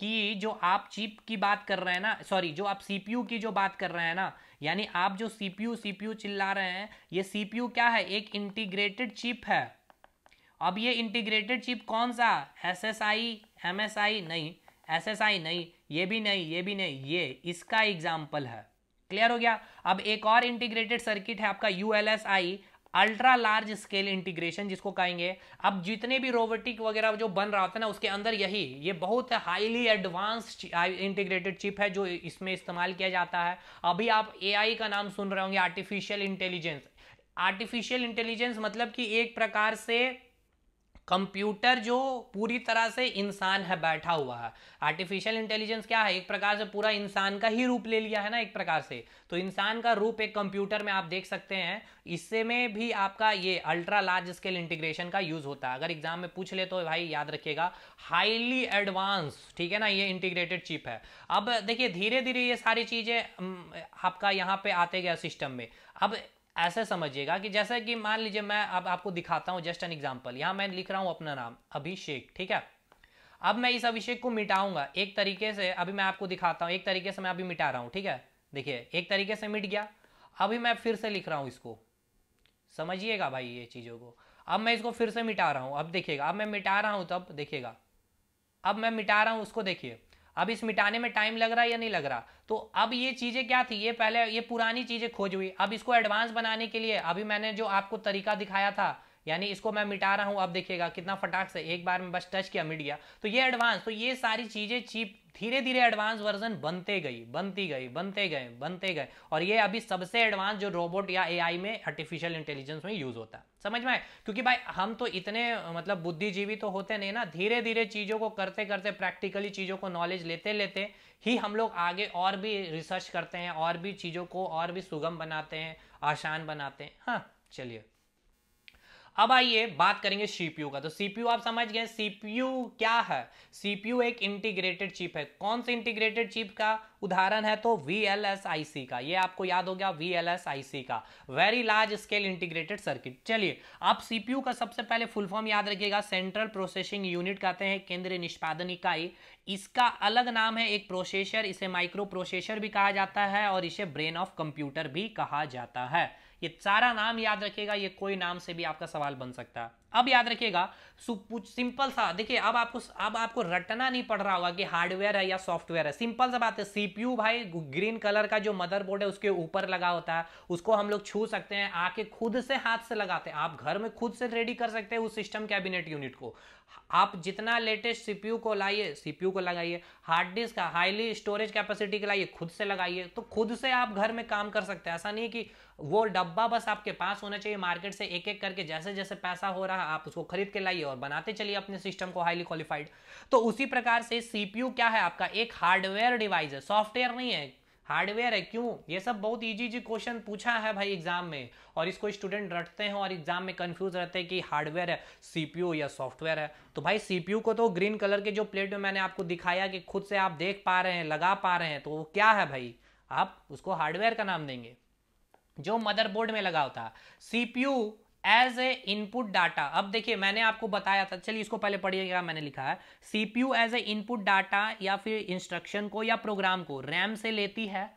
Speaker 1: कि जो आप चिप की बात कर रहे हैं ना सॉरी जो आप सीपीयू की जो बात कर रहे हैं ना यानी आप जो सीपीयू सीपीयू चिल्ला रहे हैं ये सीपीयू क्या है एक इंटीग्रेटेड चिप है अब ये इंटीग्रेटेड चिप कौन सा S S I M S I नहीं एस एस आई नहीं ये भी नहीं ये भी नहीं ये इसका एग्जाम्पल है क्लियर हो गया अब एक और इंटीग्रेटेड सर्किट है आपका U L S I ultra large scale integration जिसको कहेंगे अब जितने भी रोबोटिक वगैरह जो बन रहा होता है ना उसके अंदर यही ये बहुत हाईली एडवांस इंटीग्रेटेड चिप है जो इसमें इस्तेमाल किया जाता है अभी आप एआई का नाम सुन रहे होंगे आर्टिफिशियल इंटेलिजेंस आर्टिफिशियल इंटेलिजेंस मतलब कि एक प्रकार से कंप्यूटर जो पूरी तरह से इंसान है बैठा हुआ है आर्टिफिशियल इंटेलिजेंस क्या है एक प्रकार से पूरा इंसान का ही रूप ले लिया है ना एक प्रकार से तो इंसान का रूप एक कंप्यूटर में आप देख सकते हैं इससे में भी आपका ये अल्ट्रा लार्ज स्केल इंटीग्रेशन का यूज होता है अगर एग्जाम में पूछ ले तो भाई याद रखिएगा हाईली एडवांस ठीक है ना ये इंटीग्रेटेड चिप है अब देखिए धीरे धीरे ये सारी चीजें हम्म, आपका यहाँ पे आते गया सिस्टम में अब ऐसे समझिएगा कि जैसे कि मान लीजिए मैं अब आपको दिखाता हूं जस्ट एन एग्जाम्पल यहां मैं लिख रहा हूं अपना नाम अभिषेक ठीक है अब मैं इस अभिषेक को मिटाऊंगा एक तरीके से अभी मैं आपको दिखाता हूं एक तरीके से मैं अभी मिटा रहा हूं ठीक है देखिए एक तरीके से मिट गया अभी मैं फिर से लिख रहा हूं इसको समझिएगा भाई ये चीज़ों को अब मैं इसको फिर से मिटा रहा हूं अब देखिएगा अब मैं मिटा रहा हूं तब तो देखिएगा अब मैं मिटा रहा हूं उसको देखिए अब इस मिटाने में टाइम लग रहा है या नहीं लग रहा तो अब ये चीज़ें क्या थी ये पहले ये पुरानी चीज़ें खोज हुई अब इसको एडवांस बनाने के लिए अभी मैंने जो आपको तरीका दिखाया था यानी इसको मैं मिटा रहा हूं अब देखिएगा कितना फटाक से एक बार में बस टच किया मिट गया तो ये एडवांस तो ये सारी चीज़ें चीप धीरे धीरे एडवांस वर्जन बनते गई बनती गई बनते गए बनते गए और ये अभी सबसे एडवांस जो रोबोट या एआई में आर्टिफिशियल इंटेलिजेंस में यूज होता है समझ में आए क्योंकि भाई हम तो इतने मतलब बुद्धिजीवी तो होते नहीं ना धीरे धीरे चीज़ों को करते करते प्रैक्टिकली चीज़ों को नॉलेज लेते लेते ही हम लोग आगे और भी रिसर्च करते हैं और भी चीज़ों को और भी सुगम बनाते हैं आसान बनाते हैं हाँ चलिए अब आइए बात करेंगे सीपीयू का तो सीपीयू आप समझ गए सीपीयू क्या है सीपीयू एक इंटीग्रेटेड चिप है कौन से इंटीग्रेटेड चिप का उदाहरण है तो वी का ये आपको याद हो गया वी का very large scale integrated circuit चलिए आप सीपीयू का सबसे पहले फुल फॉर्म याद रखिएगा सेंट्रल प्रोसेसिंग यूनिट कहते हैं केंद्रीय निष्पादन इकाई इसका अलग नाम है एक प्रोसेसर इसे माइक्रो प्रोसेसर भी कहा जाता है और इसे ब्रेन ऑफ कंप्यूटर भी कहा जाता है ये सारा नाम याद रखेगा ये कोई नाम से भी आपका सवाल बन सकता है अब याद रखिएगा सिंपल सा देखिए अब आपको अब आपको रटना नहीं पड़ रहा होगा कि हार्डवेयर है या सॉफ्टवेयर है सिंपल सा बात है सीपीयू भाई ग्रीन कलर का जो मदरबोर्ड है उसके ऊपर लगा होता है उसको हम लोग छू सकते हैं आके खुद से हाथ से लगाते हैं आप घर में खुद से रेडी कर सकते हैं उस सिस्टम कैबिनेट यूनिट को आप जितना लेटेस्ट सीपीयू को लाइए सीपीयू को लगाइए हार्ड डिस्क का हाईली स्टोरेज कैपेसिटी के लाइए खुद से लगाइए तो खुद से आप घर में काम कर सकते हैं ऐसा नहीं कि वो डब्बा बस आपके पास होना चाहिए मार्केट से एक एक करके जैसे जैसे पैसा हो रहा आप उसको खरीद के लाइए और बनाते चलिए अपने सिस्टम को हाईली क्वालिफाइड तो उसी प्रकार से सीपीयू क्या है आपका एक हार्डवेयर डिवाइस है सॉफ्टवेयर नहीं है हार्डवेयर है क्यों ये सब बहुत इजी इजी क्वेश्चन पूछा है भाई एग्जाम में और इसको स्टूडेंट रटते हैं और एग्जाम में कंफ्यूज रहते हैं कि हार्डवेयर है सीपीयू या सॉफ्टवेयर है तो भाई सीपीयू को तो ग्रीन कलर के जो प्लेट में मैंने आपको दिखाया कि खुद से आप देख पा रहे हैं लगा पा रहे हैं तो वो क्या है भाई आप उसको हार्डवेयर का नाम देंगे जो मदरबोर्ड में लगा होता है CPU as a input data अब देखिए मैंने आपको बताया था चलिए इसको पहले पढ़िएगा मैंने लिखा है CPU as a input data या फिर इंस्ट्रक्शन को या प्रोग्राम को रैम से लेती है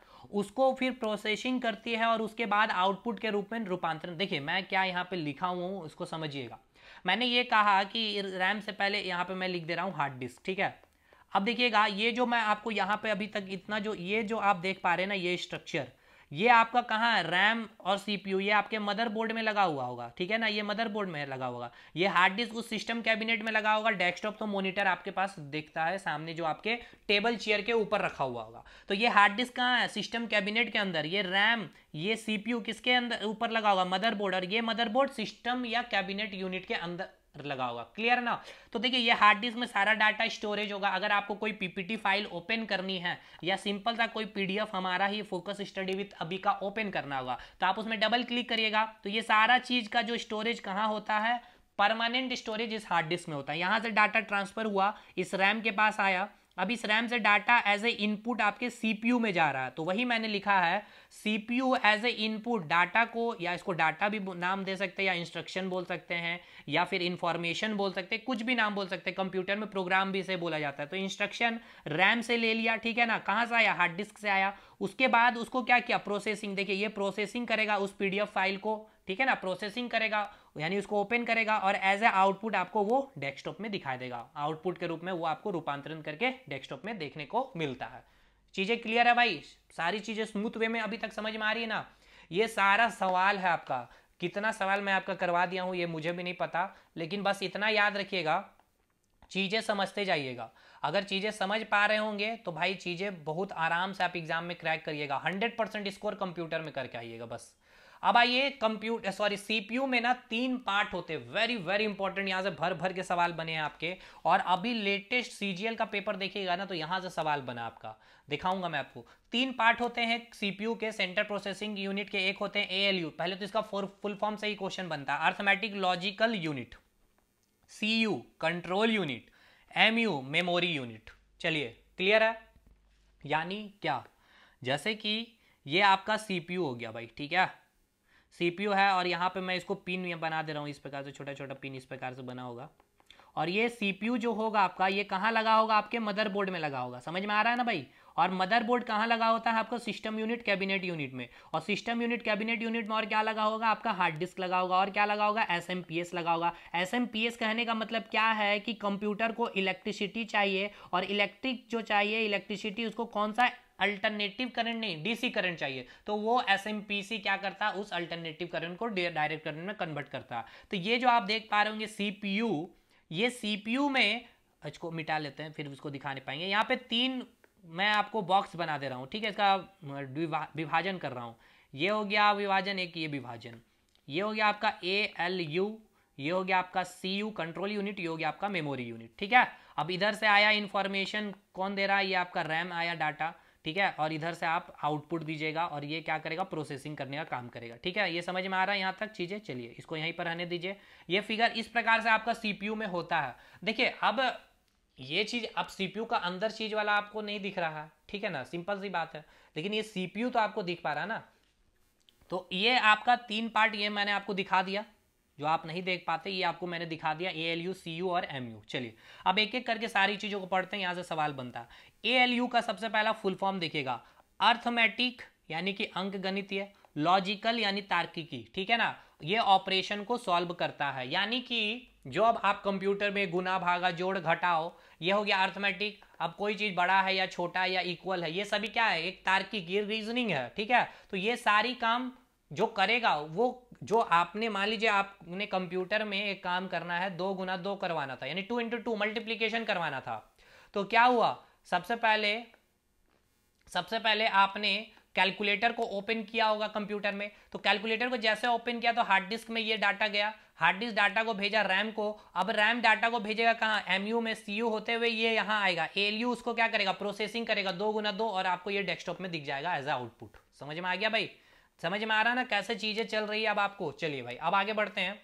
Speaker 1: उसको फिर प्रोसेसिंग करती है और उसके बाद आउटपुट के रूप में रूपांतरण देखिए मैं क्या यहाँ पे लिखा हूँ उसको समझिएगा मैंने ये कहा कि रैम से पहले यहाँ पे मैं लिख दे रहा हूँ हार्ड डिस्क ठीक है अब देखिएगा ये जो मैं आपको यहाँ पे अभी तक इतना जो ये जो आप देख पा रहे हैं ना ये स्ट्रक्चर ये आपका कहाँ है रैम और सीपीयू ये आपके मदरबोर्ड में लगा हुआ होगा ठीक है ना ये मदरबोर्ड में लगा होगा ये हार्ड डिस्क उस सिस्टम कैबिनेट में लगा होगा डेस्कटॉप तो मॉनिटर आपके पास दिखता है सामने जो आपके टेबल चेयर के ऊपर रखा हुआ होगा तो ये हार्ड डिस्क कहाँ है सिस्टम कैबिनेट के अंदर ये रैम ये सीपीयू किसके अंदर ऊपर लगा होगा मदरबोर्ड और ये मदरबोर्ड सिस्टम या कैबिनेट यूनिट के अंदर लगा होगा क्लियर ना तो देखिए ये हार्ड डिस्क में सारा डाटा स्टोरेज होगा अगर आपको कोई पीपीटी फाइल ओपन करनी है या सिंपल सा कोई पीडीएफ हमारा ही फोकस स्टडी विथ अभी का ओपन करना होगा तो आप उसमें डबल क्लिक करिएगा तो ये सारा चीज का जो स्टोरेज कहाँ होता है परमानेंट स्टोरेज इस हार्ड डिस्क में होता है यहाँ से डाटा ट्रांसफर हुआ इस रैम के पास आया अब इस रैम से डाटा एज ए इनपुट आपके सीपीयू में जा रहा है तो वही मैंने लिखा है CPU as a input data को या इसको डाटा भी नाम दे सकते हैं या इंस्ट्रक्शन बोल सकते हैं या फिर इंफॉर्मेशन बोल सकते हैं कुछ भी नाम बोल सकते हैं कंप्यूटर में प्रोग्राम भी इसे बोला जाता है तो इंस्ट्रक्शन रैम से ले लिया ठीक है ना कहाँ से आया हार्ड डिस्क से आया उसके बाद उसको क्या किया प्रोसेसिंग देखिए ये प्रोसेसिंग करेगा उस पीडीएफ फाइल को ठीक है ना प्रोसेसिंग करेगा यानी उसको ओपन करेगा और एज ए आउटपुट आपको वो डेस्कटॉप में दिखाई देगा आउटपुट के रूप में वो आपको रूपांतरण करके डेस्कटॉप में देखने को मिलता है चीज़ें क्लियर है भाई सारी चीज़ें स्मूथ वे में अभी तक समझ में आ रही है ना ये सारा सवाल है आपका कितना सवाल मैं आपका करवा दिया हूं ये मुझे भी नहीं पता लेकिन बस इतना याद रखिएगा चीज़ें समझते जाइएगा अगर चीज़ें समझ पा रहे होंगे तो भाई चीज़ें बहुत आराम से आप एग्जाम में क्रैक करिएगा हंड्रेड परसेंट स्कोर कंप्यूटर में करके आइएगा बस अब आइए कंप्यूटर सॉरी सीपीयू में ना तीन पार्ट होते वेरी वेरी इंपॉर्टेंट यहां से भर भर के सवाल बने हैं आपके और अभी लेटेस्ट सीजीएल का पेपर देखिएगा ना तो यहां से सवाल बना आपका दिखाऊंगा मैं आपको तीन पार्ट होते हैं सीपीयू के सेंटर प्रोसेसिंग यूनिट के एक होते हैं एएलयू पहले तो इसका फुल फॉर्म से ही क्वेश्चन बनता है arithmetic logical unit CU control unit MU memory unit चलिए क्लियर है यानी क्या जैसे कि ये आपका सीपीयू हो गया भाई ठीक है सीपीयू है और यहाँ पे मैं इसको पिन बना दे रहा हूँ इस प्रकार से छोटा छोटा पिन इस प्रकार से बना होगा और ये सीपीयू जो होगा आपका ये कहाँ लगा होगा आपके मदरबोर्ड में लगा होगा समझ में आ रहा है ना भाई और मदरबोर्ड कहाँ लगा होता है आपका सिस्टम यूनिट कैबिनेट यूनिट में और सिस्टम यूनिट कैबिनेट यूनिट में और क्या लगा होगा आपका हार्ड डिस्क लगा होगा और क्या लगा होगा एस लगा होगा एस कहने का मतलब क्या है कि कंप्यूटर को इलेक्ट्रिसिटी चाहिए और इलेक्ट्रिक जो चाहिए इलेक्ट्रिसिटी उसको कौन सा अल्टरनेटिव करंट नहीं डीसी करंट चाहिए तो वो एस क्या करता उस अल्टरनेटिव करंट को डायरेक्ट करंट में कन्वर्ट करता तो ये जो आप देख पा रहे होंगे सीपीयू ये सीपीयू में इसको मिटा लेते हैं फिर उसको दिखा नहीं पाएंगे यहाँ पे तीन मैं आपको बॉक्स बना दे रहा हूँ ठीक है इसका विभाजन कर रहा हूँ ये हो गया विभाजन एक ये विभाजन ये हो गया आपका ए एल यू ये हो गया आपका सी यू कंट्रोल यूनिट ये हो गया आपका मेमोरी यूनिट ठीक है अब इधर से आया इन्फॉर्मेशन कौन दे रहा है ये आपका रैम आया डाटा ठीक है और इधर से आप आउटपुट दीजिएगा और ये क्या करेगा प्रोसेसिंग करने का काम करेगा ठीक है ये समझ में आ रहा है यहाँ तक चीज़ें चलिए इसको यहीं पर रहने दीजिए ये फिगर इस प्रकार से आपका सीपीयू में होता है देखिए अब ये चीज़ अब सीपीयू का अंदर चीज़ वाला आपको नहीं दिख रहा है ठीक है ना सिंपल सी बात है लेकिन ये सीपीयू तो आपको दिख पा रहा है ना तो ये आपका तीन पार्ट ये मैंने आपको दिखा दिया जो आप नहीं देख पाते ये आपको मैंने दिखा दिया A L U C U और एम यू चलिए अब एक एक करके सारी चीज़ों को पढ़ते हैं यहां से सवाल बनता है ए एल यू का सबसे पहला फुल फॉर्म देखेगा अर्थमेटिक यानी कि अंक गणितीय लॉजिकल यानी तार्किकी ठीक है ना ये ऑपरेशन को सॉल्व करता है यानी कि जो अब आप कंप्यूटर में गुना भागा जोड़ घटाओ ये हो गया अर्थमेटिक अब कोई चीज बड़ा है या छोटा है या इक्वल है ये सभी क्या है एक तार्किक रीजनिंग है ठीक है तो ये सारी काम जो करेगा वो जो आपने मान लीजिए आपने कंप्यूटर में एक काम करना है दो गुना दो करवाना था यानी टू इंटू टू मल्टीप्लीकेशन करवाना था तो क्या हुआ सबसे पहले सबसे पहले आपने कैलकुलेटर को ओपन किया होगा कंप्यूटर में तो कैलकुलेटर को जैसे ओपन किया तो हार्ड डिस्क में ये डाटा गया हार्ड डिस्क डाटा को भेजा रैम को अब रैम डाटा को भेजेगा कहाँ एमयू में सीयू होते हुए ये यहाँ आएगा एलयू उसको क्या करेगा प्रोसेसिंग करेगा दो गुना दो और आपको ये डेस्कटॉप में दिख जाएगा एज ए आउटपुट समझ में आ गया भाई समझ में आ रहा है ना कैसे चीजें चल रही है अब आपको चलिए भाई अब आगे बढ़ते हैं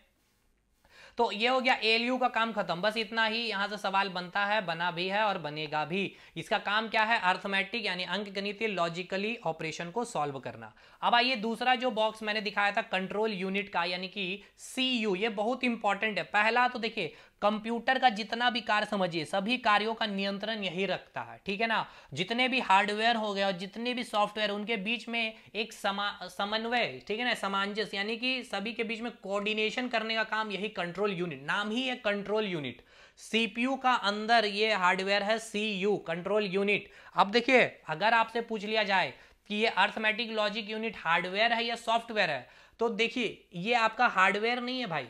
Speaker 1: तो ये हो गया एलयू का काम खत्म बस इतना ही यहां से सवाल बनता है बना भी है और बनेगा भी इसका काम क्या है अर्थमेटिक यानी अंक गणितीय लॉजिकली ऑपरेशन को सॉल्व करना अब आइए दूसरा जो बॉक्स मैंने दिखाया था कंट्रोल यूनिट का यानी कि सी यू ये बहुत इंपॉर्टेंट है पहला तो देखिए कंप्यूटर का जितना भी कार्य समझिए सभी कार्यों का नियंत्रण यही रखता है ठीक है ना जितने भी हार्डवेयर हो गए और जितने भी सॉफ्टवेयर उनके बीच में एक समा समन्वय ठीक है ना सामंजस्य यानी कि सभी के बीच में कोऑर्डिनेशन करने का काम यही कंट्रोल यूनिट नाम ही है कंट्रोल यूनिट सीपीयू का अंदर ये हार्डवेयर है सी यू कंट्रोल यूनिट अब देखिए अगर आपसे पूछ लिया जाए कि ये अर्थमेटिक लॉजिक यूनिट हार्डवेयर है या सॉफ्टवेयर है तो देखिए ये आपका हार्डवेयर नहीं है भाई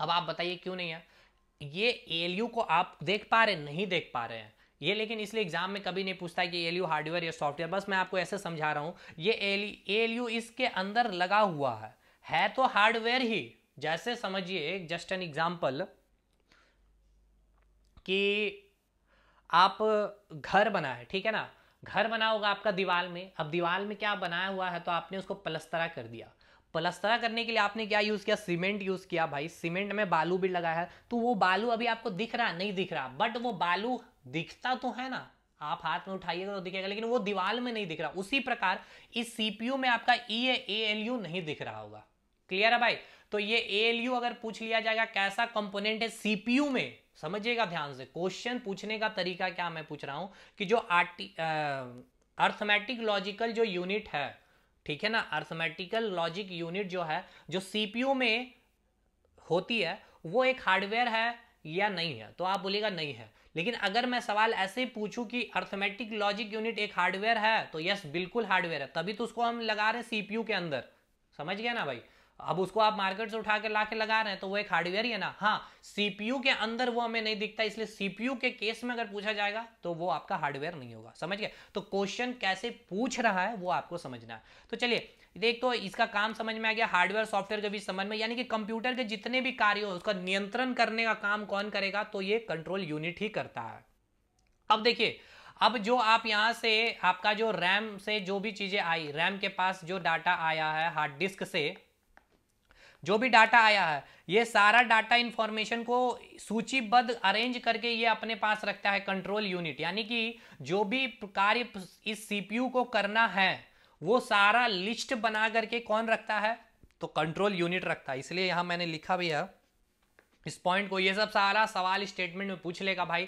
Speaker 1: अब आप बताइए क्यों नहीं है ये एएलयू को आप देख पा रहे नहीं देख पा रहे हैं ये लेकिन इसलिए एग्जाम में कभी नहीं पूछता कि एएलयू हार्डवेयर या सॉफ्टवेयर बस मैं आपको ऐसे समझा रहा हूँ ये यू इसके अंदर लगा हुआ है है तो हार्डवेयर ही जैसे समझिए जस्ट एन एग्जाम्पल कि आप घर बना है ठीक है ना घर बना होगा आपका दीवाल में अब दीवाल में क्या बनाया हुआ है तो आपने उसको पलस्तरा कर दिया पलस्तरा करने के लिए आपने क्या यूज़ किया सीमेंट यूज़ किया भाई सीमेंट में बालू भी लगाया है तो वो बालू अभी आपको दिख रहा नहीं दिख रहा बट वो बालू दिखता तो है ना आप हाथ में उठाइएगा तो दिखेगा लेकिन वो दीवार में नहीं दिख रहा उसी प्रकार इस सीपीयू में आपका ई एल यू नहीं दिख रहा होगा क्लियर है भाई तो ये एएलयू अगर पूछ लिया जाएगा कैसा कंपोनेंट है सीपीयू में समझिएगा ध्यान से क्वेश्चन पूछने का तरीका क्या मैं पूछ रहा हूं कि जो आर्टी अर्थमेटिक लॉजिकल जो यूनिट है ठीक है ना अर्थमेटिकल लॉजिक यूनिट जो है जो सीपीयू में होती है वो एक हार्डवेयर है या नहीं है तो आप बोलेगा नहीं है लेकिन अगर मैं सवाल ऐसे ही पूछूं कि अर्थमेटिक लॉजिक यूनिट एक हार्डवेयर है तो यस बिल्कुल हार्डवेयर है तभी तो उसको हम लगा रहे हैं सीपीयू के अंदर समझ गया ना भाई अब उसको आप मार्केट से उठा के ला के लगा रहे हैं तो वो एक हार्डवेयर ही है ना हाँ सीपीयू के अंदर वो हमें नहीं दिखता इसलिए सीपीयू के केस में अगर पूछा जाएगा तो वो आपका हार्डवेयर नहीं होगा समझ गए तो क्वेश्चन कैसे पूछ रहा है वो आपको समझना है तो चलिए देख तो इसका काम समझ में आ गया हार्डवेयर सॉफ्टवेयर के भी समझ में यानी कि कंप्यूटर के जितने भी कार्य हो उसका नियंत्रण करने का काम कौन करेगा तो ये कंट्रोल यूनिट ही करता है अब देखिए अब जो आप यहां से आपका जो रैम से जो भी चीज़ें आई रैम के पास जो डाटा आया है हार्ड डिस्क से जो भी डाटा आया है ये सारा डाटा इन्फॉर्मेशन को सूचीबद्ध अरेंज करके ये अपने पास रखता है कंट्रोल यूनिट यानी कि जो भी कार्य इस सीपीयू को करना है वो सारा लिस्ट बना करके कौन रखता है तो कंट्रोल यूनिट रखता है इसलिए यहां मैंने लिखा भी है इस पॉइंट को ये सब सारा सवाल स्टेटमेंट में पूछ लेगा भाई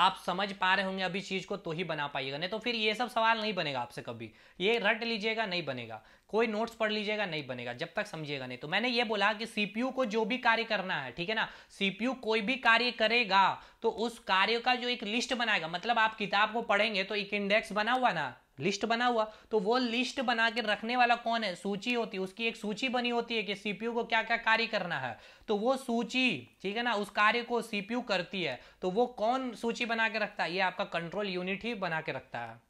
Speaker 1: आप समझ पा रहे होंगे अभी चीज़ को तो ही बना पाइएगा नहीं तो फिर ये सब सवाल नहीं बनेगा आपसे कभी ये रट लीजिएगा नहीं बनेगा कोई नोट्स पढ़ लीजिएगा नहीं बनेगा जब तक समझिएगा नहीं तो मैंने ये बोला कि सीपीयू को जो भी कार्य करना है ठीक है ना सीपीयू कोई भी कार्य करेगा तो उस कार्य का जो एक लिस्ट बनाएगा मतलब आप किताब को पढ़ेंगे तो एक इंडेक्स बना हुआ ना लिस्ट बना हुआ तो वो लिस्ट बना के रखने वाला कौन है सूची होती है उसकी एक सूची बनी होती है कि सीपीयू को क्या क्या कार्य करना है तो वो सूची ठीक है ना उस कार्य को सीपीयू करती है तो वो कौन सूची बना के रखता है ये आपका कंट्रोल यूनिट ही बना के रखता है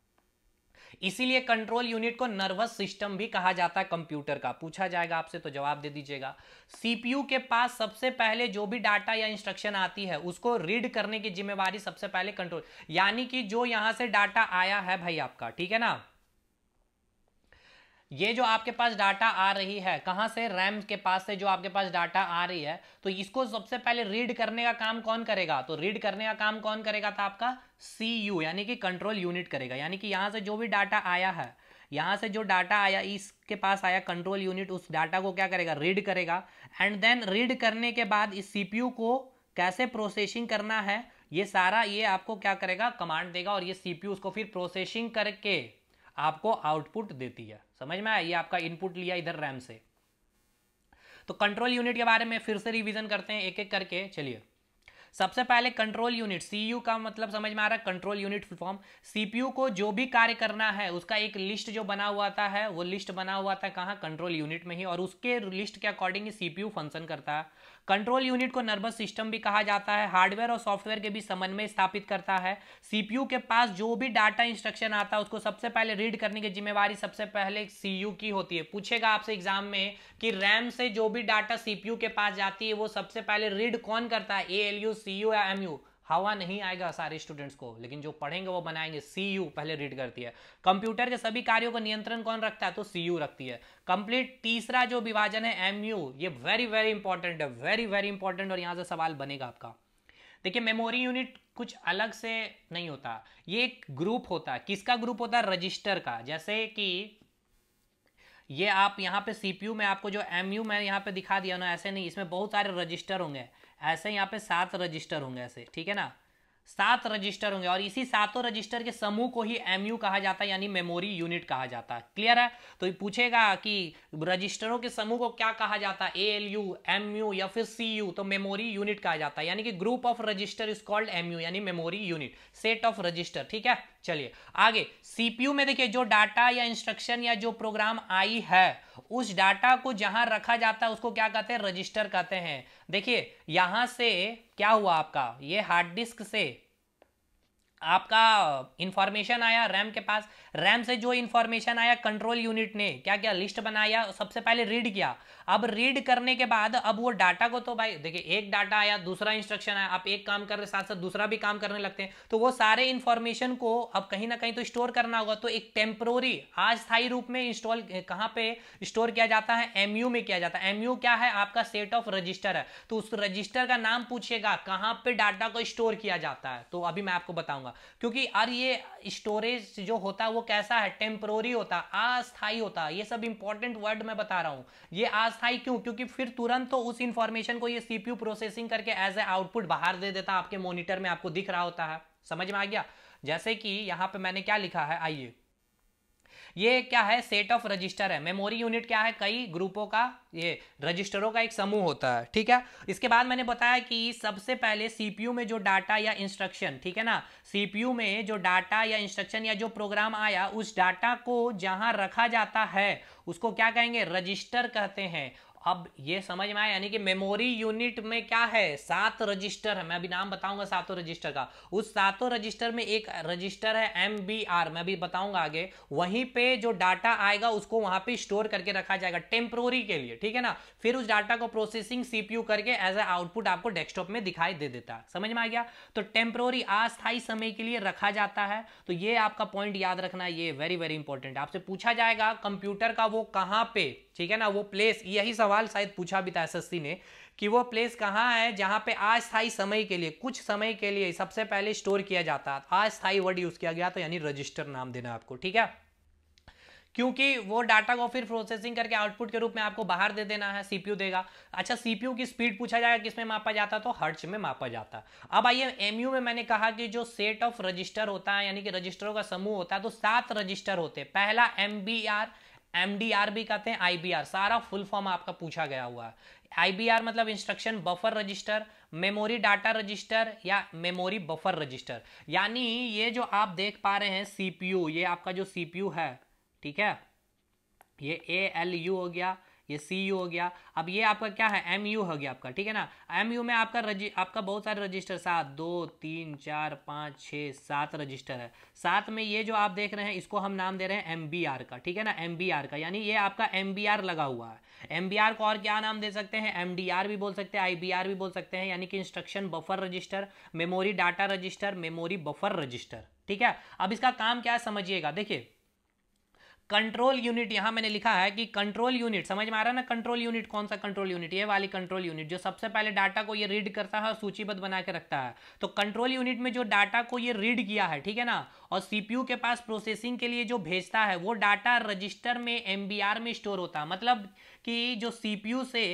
Speaker 1: इसीलिए कंट्रोल यूनिट को नर्वस सिस्टम भी कहा जाता है कंप्यूटर का पूछा जाएगा आपसे तो जवाब दे दीजिएगा सीपीयू के पास सबसे पहले जो भी डाटा या इंस्ट्रक्शन आती है उसको रीड करने की जिम्मेवारी सबसे पहले कंट्रोल यानी कि जो यहां से डाटा आया है भाई आपका ठीक है ना ये जो आपके पास डाटा आ रही है कहां से रैम के पास से जो आपके पास डाटा आ रही है तो इसको सबसे पहले रीड करने का काम कौन करेगा तो रीड करने का काम कौन करेगा था आपका सी यू यानी कि कंट्रोल यूनिट करेगा यानी कि यहाँ से जो भी डाटा आया है यहाँ से जो डाटा आया इसके पास आया कंट्रोल यूनिट उस डाटा को क्या करेगा रीड करेगा एंड देन रीड करने के बाद इस यू को कैसे प्रोसेसिंग करना है ये सारा ये आपको क्या करेगा कमांड देगा और ये यू उसको फिर प्रोसेसिंग करके आपको आउटपुट देती है समझ में आया ये आपका इनपुट लिया इधर रैम से तो कंट्रोल यूनिट के बारे में फिर से रिवीजन करते हैं एक एक करके चलिए सबसे पहले कंट्रोल यूनिट सीयू का मतलब समझ में आ रहा है कंट्रोल यूनिट फॉर्म सीपीयू को जो भी कार्य करना है उसका एक लिस्ट जो बना हुआ था है वो लिस्ट बना हुआ था कहाँ कंट्रोल यूनिट में ही और उसके लिस्ट के अकॉर्डिंग सीपीयू फंक्शन करता है कंट्रोल यूनिट को नर्वस सिस्टम भी कहा जाता है हार्डवेयर और सॉफ्टवेयर के बीच समन्वय स्थापित करता है सीपीयू के पास जो भी डाटा इंस्ट्रक्शन आता है उसको सबसे पहले रीड करने की जिम्मेवारी सबसे पहले सीयू की होती है पूछेगा आपसे एग्जाम में कि रैम से जो भी डाटा सीपीयू के पास जाती है वो सबसे पहले रीड कौन करता है A L U C U या एम यू हवा नहीं आएगा सारे स्टूडेंट्स को लेकिन जो पढ़ेंगे वो बनाएंगे सी यू पहले रीड करती है कंप्यूटर के सभी कार्यों का नियंत्रण कौन रखता है तो सी यू रखती है कंप्लीट तीसरा जो विभाजन है एम यू ये वेरी वेरी इंपॉर्टेंट है वेरी वेरी इंपॉर्टेंट और यहाँ से सवाल बनेगा आपका देखिए मेमोरी यूनिट कुछ अलग से नहीं होता ये एक ग्रुप होता है किसका ग्रुप होता है रजिस्टर का जैसे कि ये आप यहाँ पे सीपीयू में आपको जो एमयू मैं यहाँ पे दिखा दिया ना ऐसे नहीं इसमें बहुत सारे रजिस्टर होंगे ऐसे यहाँ पे सात रजिस्टर होंगे ऐसे ठीक है ना सात रजिस्टर होंगे और इसी सातों रजिस्टर के समूह को ही एमयू कहा जाता है यानी मेमोरी यूनिट कहा जाता है क्लियर है तो पूछेगा कि रजिस्टरों के समूह को क्या कहा जाता है A L U M U या फिर सी यू तो मेमोरी यूनिट कहा जाता है यानी कि group of register is called MU यानी memory unit set of register ठीक है चलिए आगे सीपीयू में देखिए जो डाटा या इंस्ट्रक्शन या जो प्रोग्राम आई है उस डाटा को जहां रखा जाता है उसको क्या कहते हैं रजिस्टर कहते हैं देखिए यहां से क्या हुआ आपका ये हार्ड डिस्क से आपका इंफॉर्मेशन आया रैम के पास रैम से जो इंफॉर्मेशन आया कंट्रोल यूनिट ने क्या क्या लिस्ट बनाया सबसे पहले रीड किया अब रीड करने के बाद अब वो डाटा को तो भाई देखिए एक डाटा आया दूसरा इंस्ट्रक्शन आया आप एक काम कर रहे साथ साथ दूसरा भी काम करने लगते हैं तो वो सारे इंफॉर्मेशन को अब कहीं ना कहीं तो स्टोर करना होगा तो एक टेम्प्रोरी अस्थायी रूप में इंस्टॉल कहाँ पे स्टोर किया जाता है एमयू में किया जाता है एमयू क्या है आपका सेट ऑफ रजिस्टर है तो उस रजिस्टर का नाम पूछेगा कहाँ पे डाटा को स्टोर किया जाता है तो अभी मैं आपको बताऊंगा क्योंकि और ये स्टोरेज जो होता है वो कैसा है टेम्प्रोरी होता अस्थायी होता ये सब इंपॉर्टेंट वर्ड मैं बता रहा हूँ ये आज हाई क्यों क्योंकि फिर तुरंत तो उस इंफॉर्मेशन को ये सीपीयू प्रोसेसिंग करके एज ए आउटपुट बाहर दे देता आपके मॉनिटर में आपको दिख रहा होता है समझ में आ गया जैसे कि यहाँ पे मैंने क्या लिखा है आइए ये क्या है सेट ऑफ रजिस्टर है मेमोरी यूनिट क्या है कई ग्रुपों का ये रजिस्टरों का एक समूह होता है ठीक है इसके बाद मैंने बताया कि सबसे पहले सीपीयू में जो डाटा या इंस्ट्रक्शन ठीक है ना सीपीयू में जो डाटा या इंस्ट्रक्शन या जो प्रोग्राम आया उस डाटा को जहां रखा जाता है उसको क्या कहेंगे रजिस्टर कहते हैं अब ये समझ में आया यानी कि मेमोरी यूनिट में क्या है सात रजिस्टर है मैं अभी नाम बताऊंगा सातों रजिस्टर का उस सातों रजिस्टर में एक रजिस्टर है एम बी आर मैं अभी बताऊंगा आगे वहीं पे जो डाटा आएगा उसको वहां पे स्टोर करके रखा जाएगा टेम्प्रोरी के लिए ठीक है ना फिर उस डाटा को प्रोसेसिंग सीपीयू करके एज ए आउटपुट आपको डेस्कटॉप में दिखाई दे देता है समझ में आ गया तो टेम्प्रोरी अस्थायी समय के लिए रखा जाता है तो ये आपका पॉइंट याद रखना ये वेरी वेरी इंपॉर्टेंट आपसे पूछा जाएगा कंप्यूटर का वो कहाँ पे ठीक है ना वो प्लेस यही सवाल शायद पूछा भी था एस ने कि वो प्लेस कहाँ है जहाँ पे अस्थायी समय के लिए कुछ समय के लिए सबसे पहले स्टोर किया जाता है अस्थाई वर्ड यूज किया गया तो यानी रजिस्टर नाम देना आपको ठीक है क्योंकि वो डाटा को फिर प्रोसेसिंग करके आउटपुट के रूप में आपको बाहर दे देना है सीपीयू देगा अच्छा सीपीयू की स्पीड पूछा जाएगा किसमें मापा जाता तो हर्च में मापा जाता है अब आइए एमयू में मैंने कहा कि जो सेट ऑफ रजिस्टर होता है यानी कि रजिस्टरों का समूह होता है तो सात रजिस्टर होते हैं पहला एम बी आर एमडीआर भी कहते हैं आईबीआर सारा फुल फॉर्म आपका पूछा गया हुआ है आईबीआर मतलब instruction buffer register memory data register या मेमोरी बफर रजिस्टर यानी ये जो आप देख पा रहे हैं सीपीयू ये आपका जो सीपीयू है ठीक है ये ए एल यू हो गया ये सी हो गया अब ये आपका क्या है एम हो गया आपका ठीक है ना एम में आपका रजि आपका बहुत सारे रजिस्टर सात दो तीन चार पाँच छः सात रजिस्टर है साथ में ये जो आप देख रहे हैं इसको हम नाम दे रहे हैं एम का ठीक है ना एम का यानी ये आपका एम लगा हुआ है एम को और क्या नाम दे सकते हैं एम भी बोल सकते हैं आई भी बोल सकते हैं यानी कि instruction buffer register memory data register memory buffer register ठीक है अब इसका काम क्या है समझिएगा देखिए कंट्रोल यूनिट यहां मैंने लिखा है कि कंट्रोल यूनिट समझ में आ रहा है ना कंट्रोल यूनिट कौन सा कंट्रोल यूनिट ये वाली कंट्रोल यूनिट जो सबसे पहले डाटा को ये रीड करता है और सूचीबद्ध बना के रखता है तो कंट्रोल यूनिट में जो डाटा को ये रीड किया है ठीक है ना और सीपीयू के पास प्रोसेसिंग के लिए जो भेजता है वो डाटा रजिस्टर में एमबीआर में स्टोर होता है मतलब कि जो सीपीयू से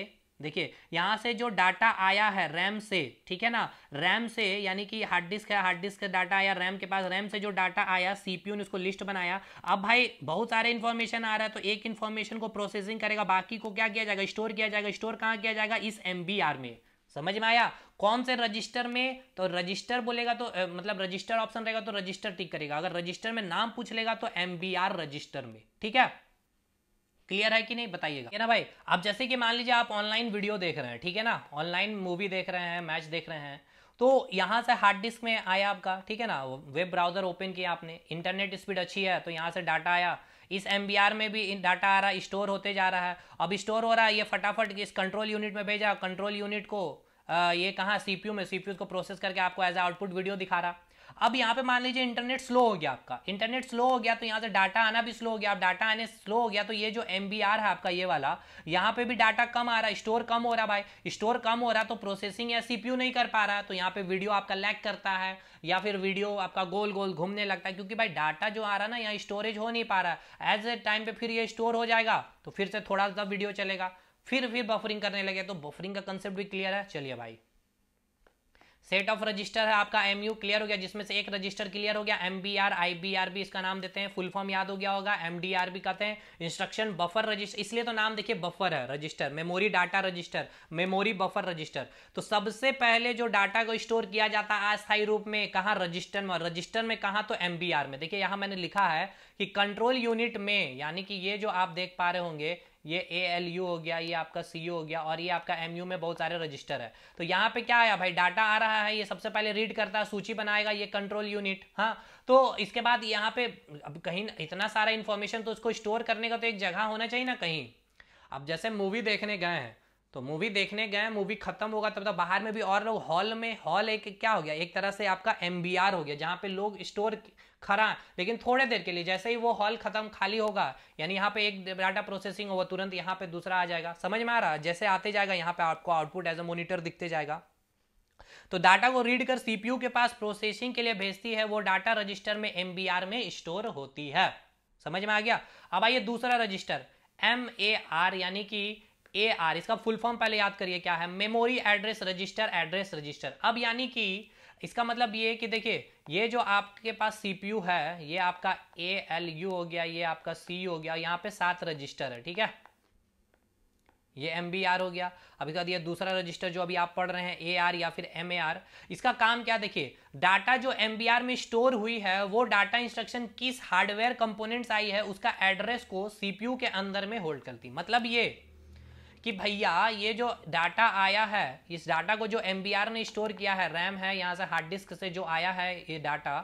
Speaker 1: देखिए यहाँ से जो डाटा आया है रैम से ठीक है ना रैम से यानी कि हार्ड डिस्क है हार्ड डिस्क का डाटा आया रैम के पास रैम से जो डाटा आया सीपीयू ने उसको लिस्ट बनाया अब भाई बहुत सारे इन्फॉर्मेशन आ रहा है तो एक इन्फॉर्मेशन को प्रोसेसिंग करेगा बाकी को क्या किया जाएगा स्टोर किया जाएगा स्टोर कहाँ किया जाएगा इस एम में समझ में आया कौन से रजिस्टर में तो रजिस्टर बोलेगा तो ए, मतलब रजिस्टर ऑप्शन रहेगा तो रजिस्टर टिक करेगा अगर रजिस्टर में नाम पूछ लेगा तो एम रजिस्टर में ठीक है क्लियर है कि नहीं बताइएगा ना भाई अब जैसे कि मान लीजिए आप ऑनलाइन वीडियो देख रहे हैं ठीक है ना ऑनलाइन मूवी देख रहे हैं मैच देख रहे हैं तो यहाँ से हार्ड डिस्क में आया आपका ठीक है ना वेब ब्राउजर ओपन किया आपने इंटरनेट स्पीड अच्छी है तो यहाँ से डाटा आया इस एम में भी डाटा आ रहा है स्टोर होते जा रहा है अब स्टोर हो रहा है ये फटाफट इस कंट्रोल यूनिट में भेजा कंट्रोल यूनिट को आ, ये कहाँ सीपीयू में सीपीयू को प्रोसेस करके आपको एज ए आउटपुट वीडियो दिखा रहा अब यहाँ पे मान लीजिए इंटरनेट स्लो हो गया आपका इंटरनेट स्लो हो गया तो यहाँ से डाटा आना भी स्लो हो गया अब डाटा आने स्लो हो गया तो ये जो एम है आपका ये वाला यहाँ पे भी डाटा कम आ रहा है स्टोर कम हो रहा भाई स्टोर कम हो रहा तो प्रोसेसिंग या सीपीयू नहीं कर पा रहा तो यहाँ पे वीडियो आपका लैक करता है या फिर वीडियो आपका गोल गोल घूमने लगता है क्योंकि भाई डाटा जो आ रहा ना यहाँ स्टोरेज हो नहीं पा रहा है एज ए टाइम पे फिर ये स्टोर हो जाएगा तो फिर से थोड़ा सा वीडियो चलेगा फिर फिर बफरिंग करने लगे तो बफरिंग का कंसेप्ट भी क्लियर है चलिए भाई सेट ऑफ रजिस्टर है आपका एम यू क्लियर हो गया जिसमें से एक रजिस्टर क्लियर हो गया M B R I B R B इसका नाम देते हैं फुल फॉर्म याद हो गया होगा एम डी आर भी कहते हैं इंस्ट्रक्शन बफर रजिस्टर इसलिए तो नाम देखिए बफर है register memory data register memory buffer register तो सबसे पहले जो डाटा को स्टोर किया जाता है अस्थायी रूप में कहाँ रजिस्टर में रजिस्टर में कहाँ तो एम बी आर में देखिए यहाँ मैंने लिखा है कि कंट्रोल यूनिट में यानी कि ये जो आप देख पा रहे होंगे ये ए एल यू हो गया ये आपका सी यू हो गया और ये आपका एम यू में बहुत सारे रजिस्टर है तो यहाँ पे क्या आया भाई डाटा आ रहा है ये सबसे पहले रीड करता है सूची बनाएगा ये कंट्रोल यूनिट हाँ तो इसके बाद यहाँ पे अब कहीं इतना सारा इन्फॉर्मेशन तो उसको स्टोर करने का तो एक जगह होना चाहिए ना कहीं अब जैसे मूवी देखने गए हैं तो मूवी देखने गए मूवी खत्म होगा तब तक तो बाहर में भी और लोग हॉल में हॉल एक क्या हो गया एक तरह से आपका एम हो गया जहाँ पे लोग स्टोर खड़ा लेकिन थोड़े देर के लिए जैसे ही वो हॉल खत्म खाली होगा यानी यहाँ पे एक डाटा प्रोसेसिंग होगा तुरंत यहाँ पे दूसरा आ जाएगा समझ में आ रहा है जैसे आते जाएगा यहाँ पे आपको आउटपुट एज ए मोनिटर दिखते जाएगा तो डाटा को रीड कर सीपीयू के पास प्रोसेसिंग के लिए भेजती है वो डाटा रजिस्टर में एम में स्टोर होती है समझ में आ गया अब आइए दूसरा रजिस्टर एम यानी कि ए आर इसका फुल फॉर्म पहले याद करिए क्या है memory address register address register अब यानी कि इसका मतलब ये कि देखिए ये जो आपके पास सीपीयू है ये आपका ए एल यू हो गया ये आपका सी हो गया यहाँ पे सात रजिस्टर है ठीक है ये एम बी आर हो गया अभी इसका ये दूसरा रजिस्टर जो अभी आप पढ़ रहे हैं ए आर या फिर एम ए आर इसका काम क्या देखिए डाटा जो एम बी आर में स्टोर हुई है वो डाटा इंस्ट्रक्शन किस हार्डवेयर कंपोनेंट्स आई है उसका एड्रेस को सीपीयू के अंदर में होल्ड करती मतलब ये कि भैया ये जो डाटा आया है इस डाटा को जो एम ने स्टोर किया है रैम है यहाँ से हार्ड डिस्क से जो आया है ये डाटा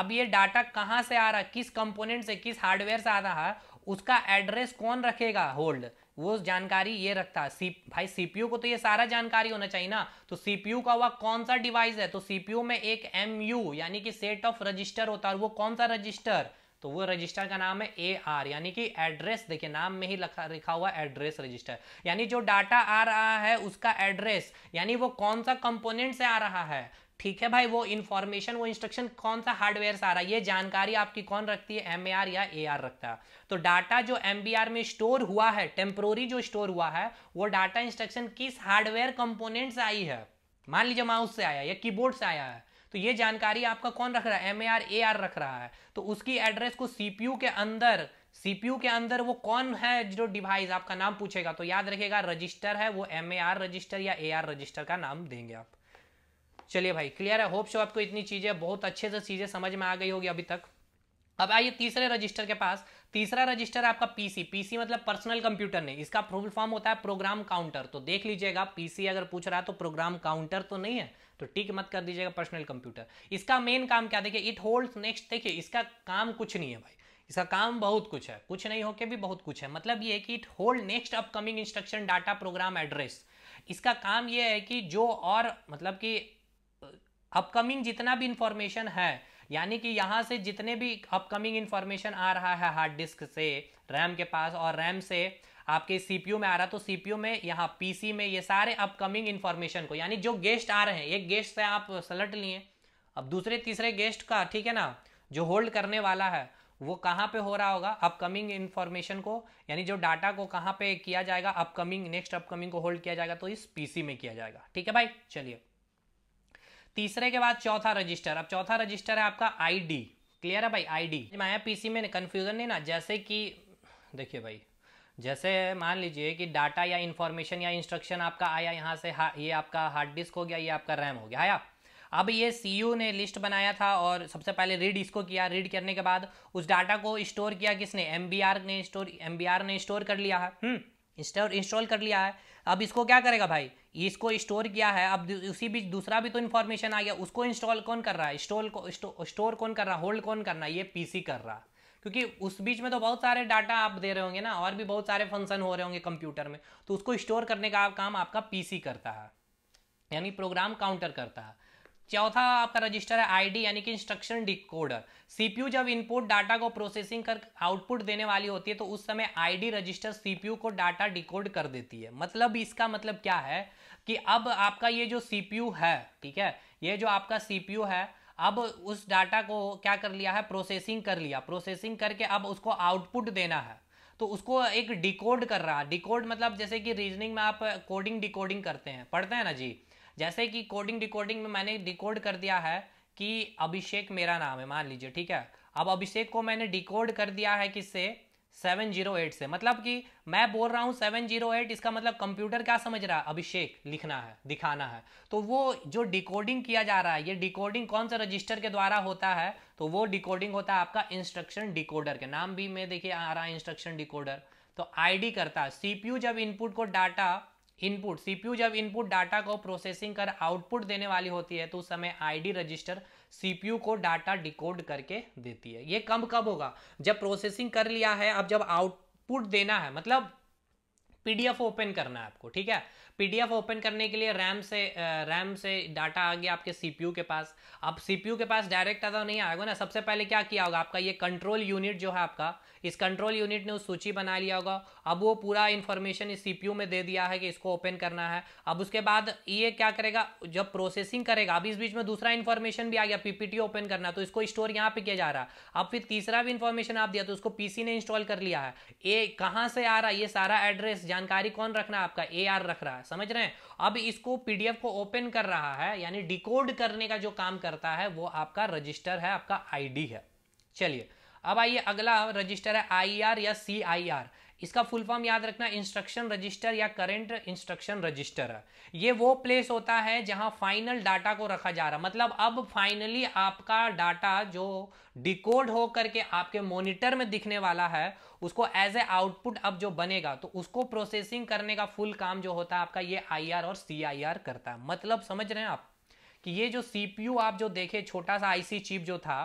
Speaker 1: अब ये डाटा कहाँ से आ रहा है किस कंपोनेंट से किस हार्डवेयर से आ रहा है उसका एड्रेस कौन रखेगा होल्ड वो जानकारी ये रखता है सी भाई सीपीयू को तो ये सारा जानकारी होना चाहिए ना तो सीपीयू का हुआ कौन सा डिवाइस है तो सीपीयू में एक एमयू यानी कि सेट ऑफ रजिस्टर होता है वो कौन सा रजिस्टर तो वो रजिस्टर का नाम है ए आर यानी कि एड्रेस देखिए नाम में ही लिखा लिखा हुआ एड्रेस रजिस्टर यानी जो डाटा आ रहा है उसका एड्रेस यानी वो कौन सा कंपोनेंट से आ रहा है ठीक है भाई वो इन्फॉर्मेशन वो इंस्ट्रक्शन कौन सा हार्डवेयर से आ रहा है ये जानकारी आपकी कौन रखती है एम या ए रखता है तो डाटा जो एम में स्टोर हुआ है टेम्प्रोरी जो स्टोर हुआ है वो डाटा इंस्ट्रक्शन किस हार्डवेयर कंपोनेंट से आई है मान लीजिए माउस से आया या कीबोर्ड से आया है तो ये जानकारी आपका कौन रख रहा है M A R A R रख रहा है तो उसकी एड्रेस को सीपीयू के अंदर सीपीयू के अंदर वो कौन है जो डिवाइस आपका नाम पूछेगा तो याद रखेगा रजिस्टर है वो एम ए आर रजिस्टर या ए आर रजिस्टर का नाम देंगे आप चलिए भाई क्लियर है होप शो आपको इतनी चीजें बहुत अच्छे से चीजें समझ में आ गई होगी अभी तक अब आइए तीसरे रजिस्टर के पास तीसरा रजिस्टर आपका पीसी पीसी मतलब पर्सनल कंप्यूटर नहीं इसका फुल फॉर्म होता है प्रोग्राम काउंटर तो देख लीजिएगा पीसी अगर पूछ रहा है तो प्रोग्राम काउंटर तो नहीं है तो टिक मत कर दीजिएगा पर्सनल कंप्यूटर इसका मेन काम क्या देखिए इट होल्ड्स नेक्स्ट देखिए इसका काम कुछ नहीं है भाई इसका काम बहुत कुछ है कुछ नहीं होके भी बहुत कुछ है मतलब ये है कि it hold next upcoming instruction data program address इसका काम ये है कि जो और मतलब कि अपकमिंग जितना भी इंफॉर्मेशन है यानी कि यहाँ से जितने भी अपकमिंग इंफॉर्मेशन आ रहा है हार्ड डिस्क से रैम के पास और रैम से आपके सीपीयू में आ रहा तो सीपीयू में यहाँ पीसी में ये सारे अपकमिंग इन्फॉर्मेशन को यानी जो गेस्ट आ रहे हैं एक गेस्ट से आप सलट लिए अब दूसरे तीसरे गेस्ट का ठीक है ना जो होल्ड करने वाला है वो कहाँ पे हो रहा होगा अपकमिंग इन्फॉर्मेशन को यानी जो डाटा को कहाँ पे किया जाएगा अपकमिंग नेक्स्ट अपकमिंग को होल्ड किया जाएगा तो इस पीसी में किया जाएगा ठीक है भाई चलिए तीसरे के बाद चौथा रजिस्टर अब चौथा रजिस्टर है आपका आईडी क्लियर है भाई आईडी माया पीसी में कन्फ्यूजन नहीं ना जैसे कि देखिए भाई जैसे मान लीजिए कि डाटा या इन्फॉर्मेशन या इंस्ट्रक्शन आपका आया यहाँ से ये आपका हार्ड डिस्क हो गया ये आपका रैम हो गया आया अब ये सी ने लिस्ट बनाया था और सबसे पहले रीड इसको किया रीड करने के बाद उस डाटा को स्टोर किया किसने एम ने स्टोर एम ने स्टोर कर लिया है इंस्टोर हम्म, इंस्टॉल कर लिया है अब इसको क्या करेगा भाई इसको स्टोर किया है अब उसी बीच दूसरा भी तो इन्फॉर्मेशन आ गया उसको इंस्टॉल कौन कर रहा है स्टोर को स्टोर कौन कर रहा है होल्ड कौन करना ये पीसी कर रहा क्योंकि उस बीच में तो बहुत सारे डाटा आप दे रहे होंगे ना और भी बहुत सारे फंक्शन हो रहे होंगे कंप्यूटर में तो उसको स्टोर करने का काम आपका पीसी करता है यानी प्रोग्राम काउंटर करता है चौथा आपका रजिस्टर है आईडी यानी कि इंस्ट्रक्शन डिकोडर सीपीयू जब इनपुट डाटा को प्रोसेसिंग कर आउटपुट देने वाली होती है तो उस समय आईडी रजिस्टर सीपीयू को डाटा डिकोड कर देती है मतलब इसका मतलब क्या है कि अब आपका ये जो सीपीयू है ठीक है ये जो आपका सीपीयू है अब उस डाटा को क्या कर लिया है प्रोसेसिंग कर लिया प्रोसेसिंग करके अब उसको आउटपुट देना है तो उसको एक डिकोड कर रहा है डिकोड मतलब जैसे कि रीजनिंग में आप कोडिंग डिकोडिंग करते हैं पढ़ते हैं ना जी जैसे कि कोडिंग डिकोडिंग में मैंने डिकोड कर दिया है कि अभिषेक मेरा नाम है मान लीजिए ठीक है अब अभिषेक को मैंने डिकोड कर दिया है किससे सेवन जीरो एट से मतलब कि मैं बोल रहा हूँ सेवन जीरो एट इसका मतलब कंप्यूटर क्या समझ रहा है अभिषेक लिखना है दिखाना है तो वो जो डिकोडिंग किया जा रहा है ये डिकोडिंग कौन सा रजिस्टर के द्वारा होता है तो वो डिकोडिंग होता है आपका इंस्ट्रक्शन डिकोडर के नाम भी मैं देखिए आ रहा है इंस्ट्रक्शन डिकोडर तो आईडी करता है सीपीयू जब इनपुट को डाटा इनपुट सीपीयू जब इनपुट डाटा को प्रोसेसिंग कर आउटपुट देने वाली होती है तो उस समय आईडी रजिस्टर सीपीयू को डाटा डिकोड करके देती है ये कब कब होगा जब प्रोसेसिंग कर लिया है अब जब आउटपुट देना है मतलब पीडीएफ ओपन करना है आपको ठीक है पीडीएफ ओपन करने के लिए रैम से रैम से डाटा आ गया आपके सीपीयू के पास अब सीपीयू के पास डायरेक्ट आता नहीं आएगा ना सबसे पहले क्या किया होगा आपका ये कंट्रोल यूनिट जो है आपका इस कंट्रोल यूनिट ने उस सूची बना लिया होगा अब वो पूरा इन्फॉर्मेशन इस सीपीयू में दे दिया है कि इसको ओपन करना है अब उसके बाद ये क्या करेगा जब प्रोसेसिंग करेगा अब इस बीच में दूसरा इन्फॉर्मेशन भी आ गया पीपीटी ओपन करना तो इसको स्टोर यहाँ पे किया जा रहा है अब फिर तीसरा भी इन्फॉर्मेशन आप दिया तो उसको पीसी ने इंस्टॉल कर लिया है ए कहाँ से आ रहा है ये सारा एड्रेस जानकारी कौन रखना है आपका ए आर रख रहा है समझ रहे हैं अब इसको पीडीएफ को ओपन कर रहा है यानी डिकोड करने का जो काम करता है वो आपका रजिस्टर है आपका आईडी है चलिए अब आइए अगला रजिस्टर है आई आर e या सी आई आर इसका फुल फॉर्म याद रखना इंस्ट्रक्शन रजिस्टर या करंट इंस्ट्रक्शन रजिस्टर ये वो प्लेस होता है जहां फाइनल डाटा को रखा जा रहा मतलब अब फाइनली आपका डाटा जो डिकोड हो करके आपके मॉनिटर में दिखने वाला है उसको एज ए आउटपुट अब जो बनेगा तो उसको प्रोसेसिंग करने का फुल काम जो होता है आपका ये आई और सी करता है मतलब समझ रहे हैं आप कि ये जो सीपीयू आप जो देखे छोटा सा आईसी चिप जो था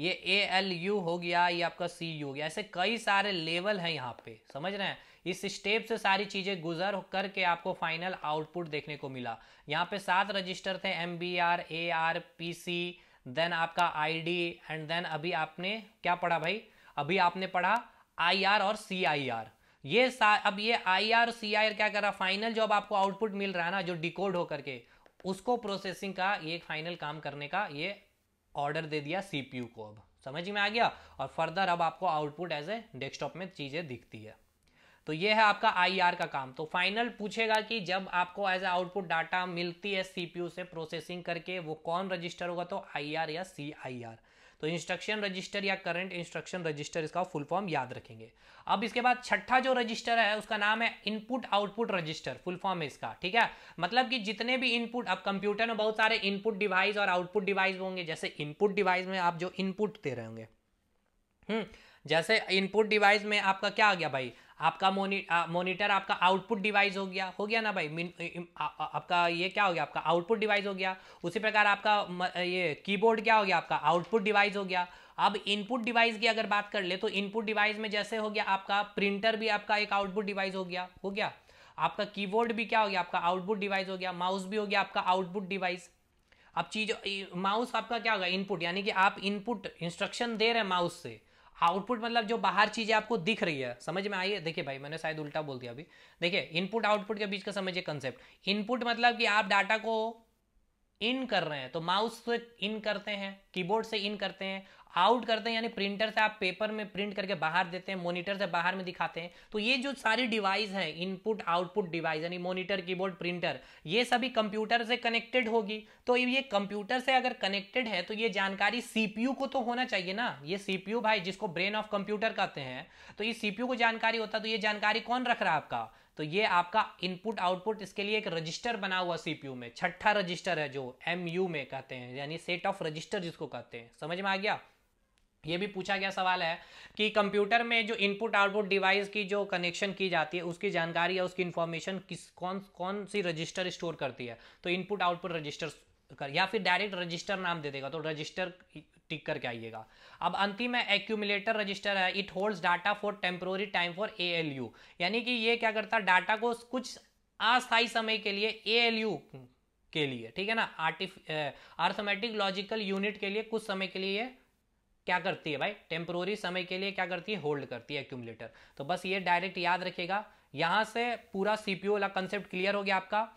Speaker 1: ये ए एल यू हो गया ये आपका सी यू हो गया ऐसे कई सारे लेवल हैं यहाँ पे समझ रहे हैं इस स्टेप से सारी चीज़ें गुजर करके आपको फाइनल आउटपुट देखने को मिला यहाँ पे सात रजिस्टर थे M B R A R P C then आपका आई डी एंड देन अभी आपने क्या पढ़ा भाई अभी आपने पढ़ा आई आर और सी आई आर ये अब ये I R C I are क्या कर रहा फाइनल जो अब आपको आउटपुट मिल रहा है ना जो डिकोड होकर के उसको प्रोसेसिंग का ये फाइनल काम करने का ये ऑर्डर दे दिया सीपीयू को अब समझ में आ गया और फर्दर अब आपको आउटपुट एज ए डेस्कटॉप में चीज़ें दिखती है तो ये है आपका आईआर e का काम तो फाइनल पूछेगा कि जब आपको एज ए आउटपुट डाटा मिलती है सीपीयू से प्रोसेसिंग करके वो कौन रजिस्टर होगा तो आईआर e या सीआईआर तो इंस्ट्रक्शन रजिस्टर या करंट इंस्ट्रक्शन रजिस्टर इसका फुल फॉर्म याद रखेंगे अब इसके बाद छठा जो रजिस्टर है उसका नाम है input output register full form है इसका ठीक है मतलब कि जितने भी इनपुट अब कंप्यूटर में बहुत सारे इनपुट डिवाइस और आउटपुट डिवाइस होंगे जैसे इनपुट डिवाइस में आप जो इनपुट दे रहे होंगे हम्म जैसे इनपुट डिवाइस में आपका क्या आ गया भाई आपका मोनिटर आपका आउटपुट डिवाइस हो गया हो गया ना भाई मिन, आ, आ, आपका ये क्या हो गया आपका आउटपुट डिवाइस हो गया उसी प्रकार आपका ये कीबोर्ड क्या हो गया आपका आउटपुट डिवाइस हो गया अब इनपुट डिवाइस की अगर बात कर ले तो इनपुट डिवाइस में जैसे हो गया आपका प्रिंटर भी आपका एक आउटपुट डिवाइस हो गया हो गया आपका कीबोर्ड भी क्या हो गया आपका आउटपुट डिवाइस हो गया माउस भी हो गया आपका आउटपुट डिवाइस अब चीज माउस आपका क्या होगा इनपुट यानी कि आप इनपुट इंस्ट्रक्शन दे रहे हैं माउस से आउटपुट मतलब जो बाहर चीज़ें आपको दिख रही है समझ में आई है देखिए भाई मैंने शायद उल्टा बोल दिया अभी देखिए इनपुट आउटपुट के बीच का समझिए कंसेप्ट इनपुट मतलब कि आप डाटा को इन कर रहे हैं तो माउस से इन करते हैं कीबोर्ड से इन करते हैं आउट करते हैं यानी प्रिंटर से आप पेपर में प्रिंट करके बाहर देते हैं मॉनिटर से बाहर में दिखाते हैं तो ये जो सारी डिवाइस है इनपुट आउटपुट डिवाइस यानी मॉनिटर कीबोर्ड प्रिंटर ये सभी कंप्यूटर से कनेक्टेड होगी तो ये कंप्यूटर से अगर कनेक्टेड है तो ये जानकारी सीपीयू को तो होना चाहिए ना ये सीपीयू भाई जिसको ब्रेन ऑफ कंप्यूटर कहते हैं तो ये सीपीयू को जानकारी होता तो ये जानकारी कौन रख रहा है आपका तो ये आपका इनपुट आउटपुट इसके लिए एक रजिस्टर बना हुआ सीपीयू में छठा रजिस्टर है जो एम में कहते हैं यानी सेट ऑफ रजिस्टर जिसको कहते हैं समझ में आ गया ये भी पूछा गया सवाल है कि कंप्यूटर में जो इनपुट आउटपुट डिवाइस की जो कनेक्शन की जाती है उसकी जानकारी या उसकी इन्फॉर्मेशन किस कौन कौन सी रजिस्टर स्टोर करती है तो इनपुट आउटपुट रजिस्टर कर या फिर डायरेक्ट रजिस्टर नाम दे देगा तो रजिस्टर टिक करके आइएगा अब अंतिम है एक्यूमुलेटर रजिस्टर है it holds data for temporary time for A L U यानी कि ये क्या करता है डाटा को कुछ अस्थायी समय के लिए ए एल यू के लिए ठीक है ना आर्टिफ आर्थमेटिक लॉजिकल यूनिट के लिए कुछ समय के लिए क्या करती है भाई टेम्प्रोरी समय के लिए क्या करती है होल्ड करती है एक्यूमलेटर तो बस ये डायरेक्ट याद रखेगा यहां से पूरा सीपीओ वाला कंसेप्ट क्लियर हो गया आपका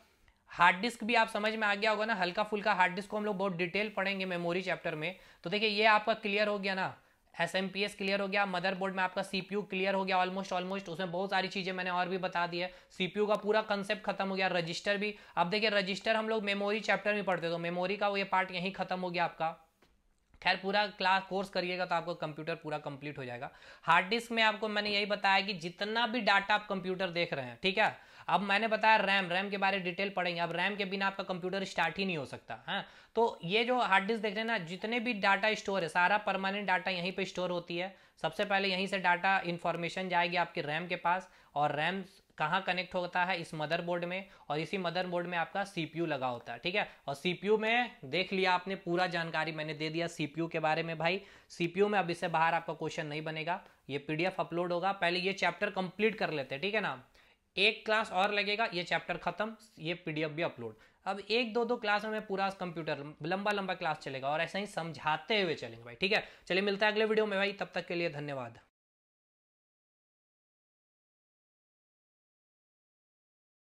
Speaker 1: हार्ड डिस्क भी आप समझ में आ गया होगा ना हल्का फुल्का हार्ड डिस्क को हम लोग बहुत डिटेल पढ़ेंगे मेमोरी चैप्टर में तो देखिए ये आपका क्लियर हो गया ना S M P S clear हो गया मदरबोर्ड में आपका सीपीयू क्लियर हो गया ऑलमोस्ट ऑलमोस्ट उसमें बहुत सारी चीज़ें मैंने और भी बता दी है सीपीयू का पूरा कंसेप्ट खत्म हो गया रजिस्टर भी अब देखिए रजिस्टर हम लोग मेमोरी चैप्टर में पढ़ते तो मेमोरी का वो ये पार्ट यहीं खत्म हो गया आपका खैर पूरा क्लास कोर्स करिएगा तो आपको कंप्यूटर पूरा कंप्लीट हो जाएगा हार्ड डिस्क में आपको मैंने यही बताया कि जितना भी डाटा आप कंप्यूटर देख रहे हैं ठीक है अब मैंने बताया रैम रैम के बारे में डिटेल पढ़ेंगे अब रैम के बिना आपका कंप्यूटर स्टार्ट ही नहीं हो सकता है हाँ? तो ये जो हार्ड डिस्क देख रहे हैं ना जितने भी डाटा स्टोर है सारा परमानेंट डाटा यहीं पर स्टोर होती है सबसे पहले यहीं से डाटा इन्फॉर्मेशन जाएगी आपके रैम के पास और रैम कहाँ कनेक्ट होता है इस मदरबोर्ड में और इसी मदरबोर्ड में आपका सीपीयू लगा होता है ठीक है और सीपीयू में देख लिया आपने पूरा जानकारी मैंने दे दिया सीपीयू के बारे में भाई सीपीयू में अब इससे बाहर आपका क्वेश्चन नहीं बनेगा ये पीडीएफ अपलोड होगा पहले ये चैप्टर कंप्लीट कर लेते हैं ठीक है ना एक क्लास और लगेगा ये चैप्टर खत्म ये पीडीएफ भी अपलोड अब एक दो दो क्लास में पूरा कंप्यूटर लंबा लंबा क्लास चलेगा और ऐसा ही समझाते हुए चलेंगे भाई ठीक है चलिए मिलता है अगले वीडियो में भाई तब तक के लिए धन्यवाद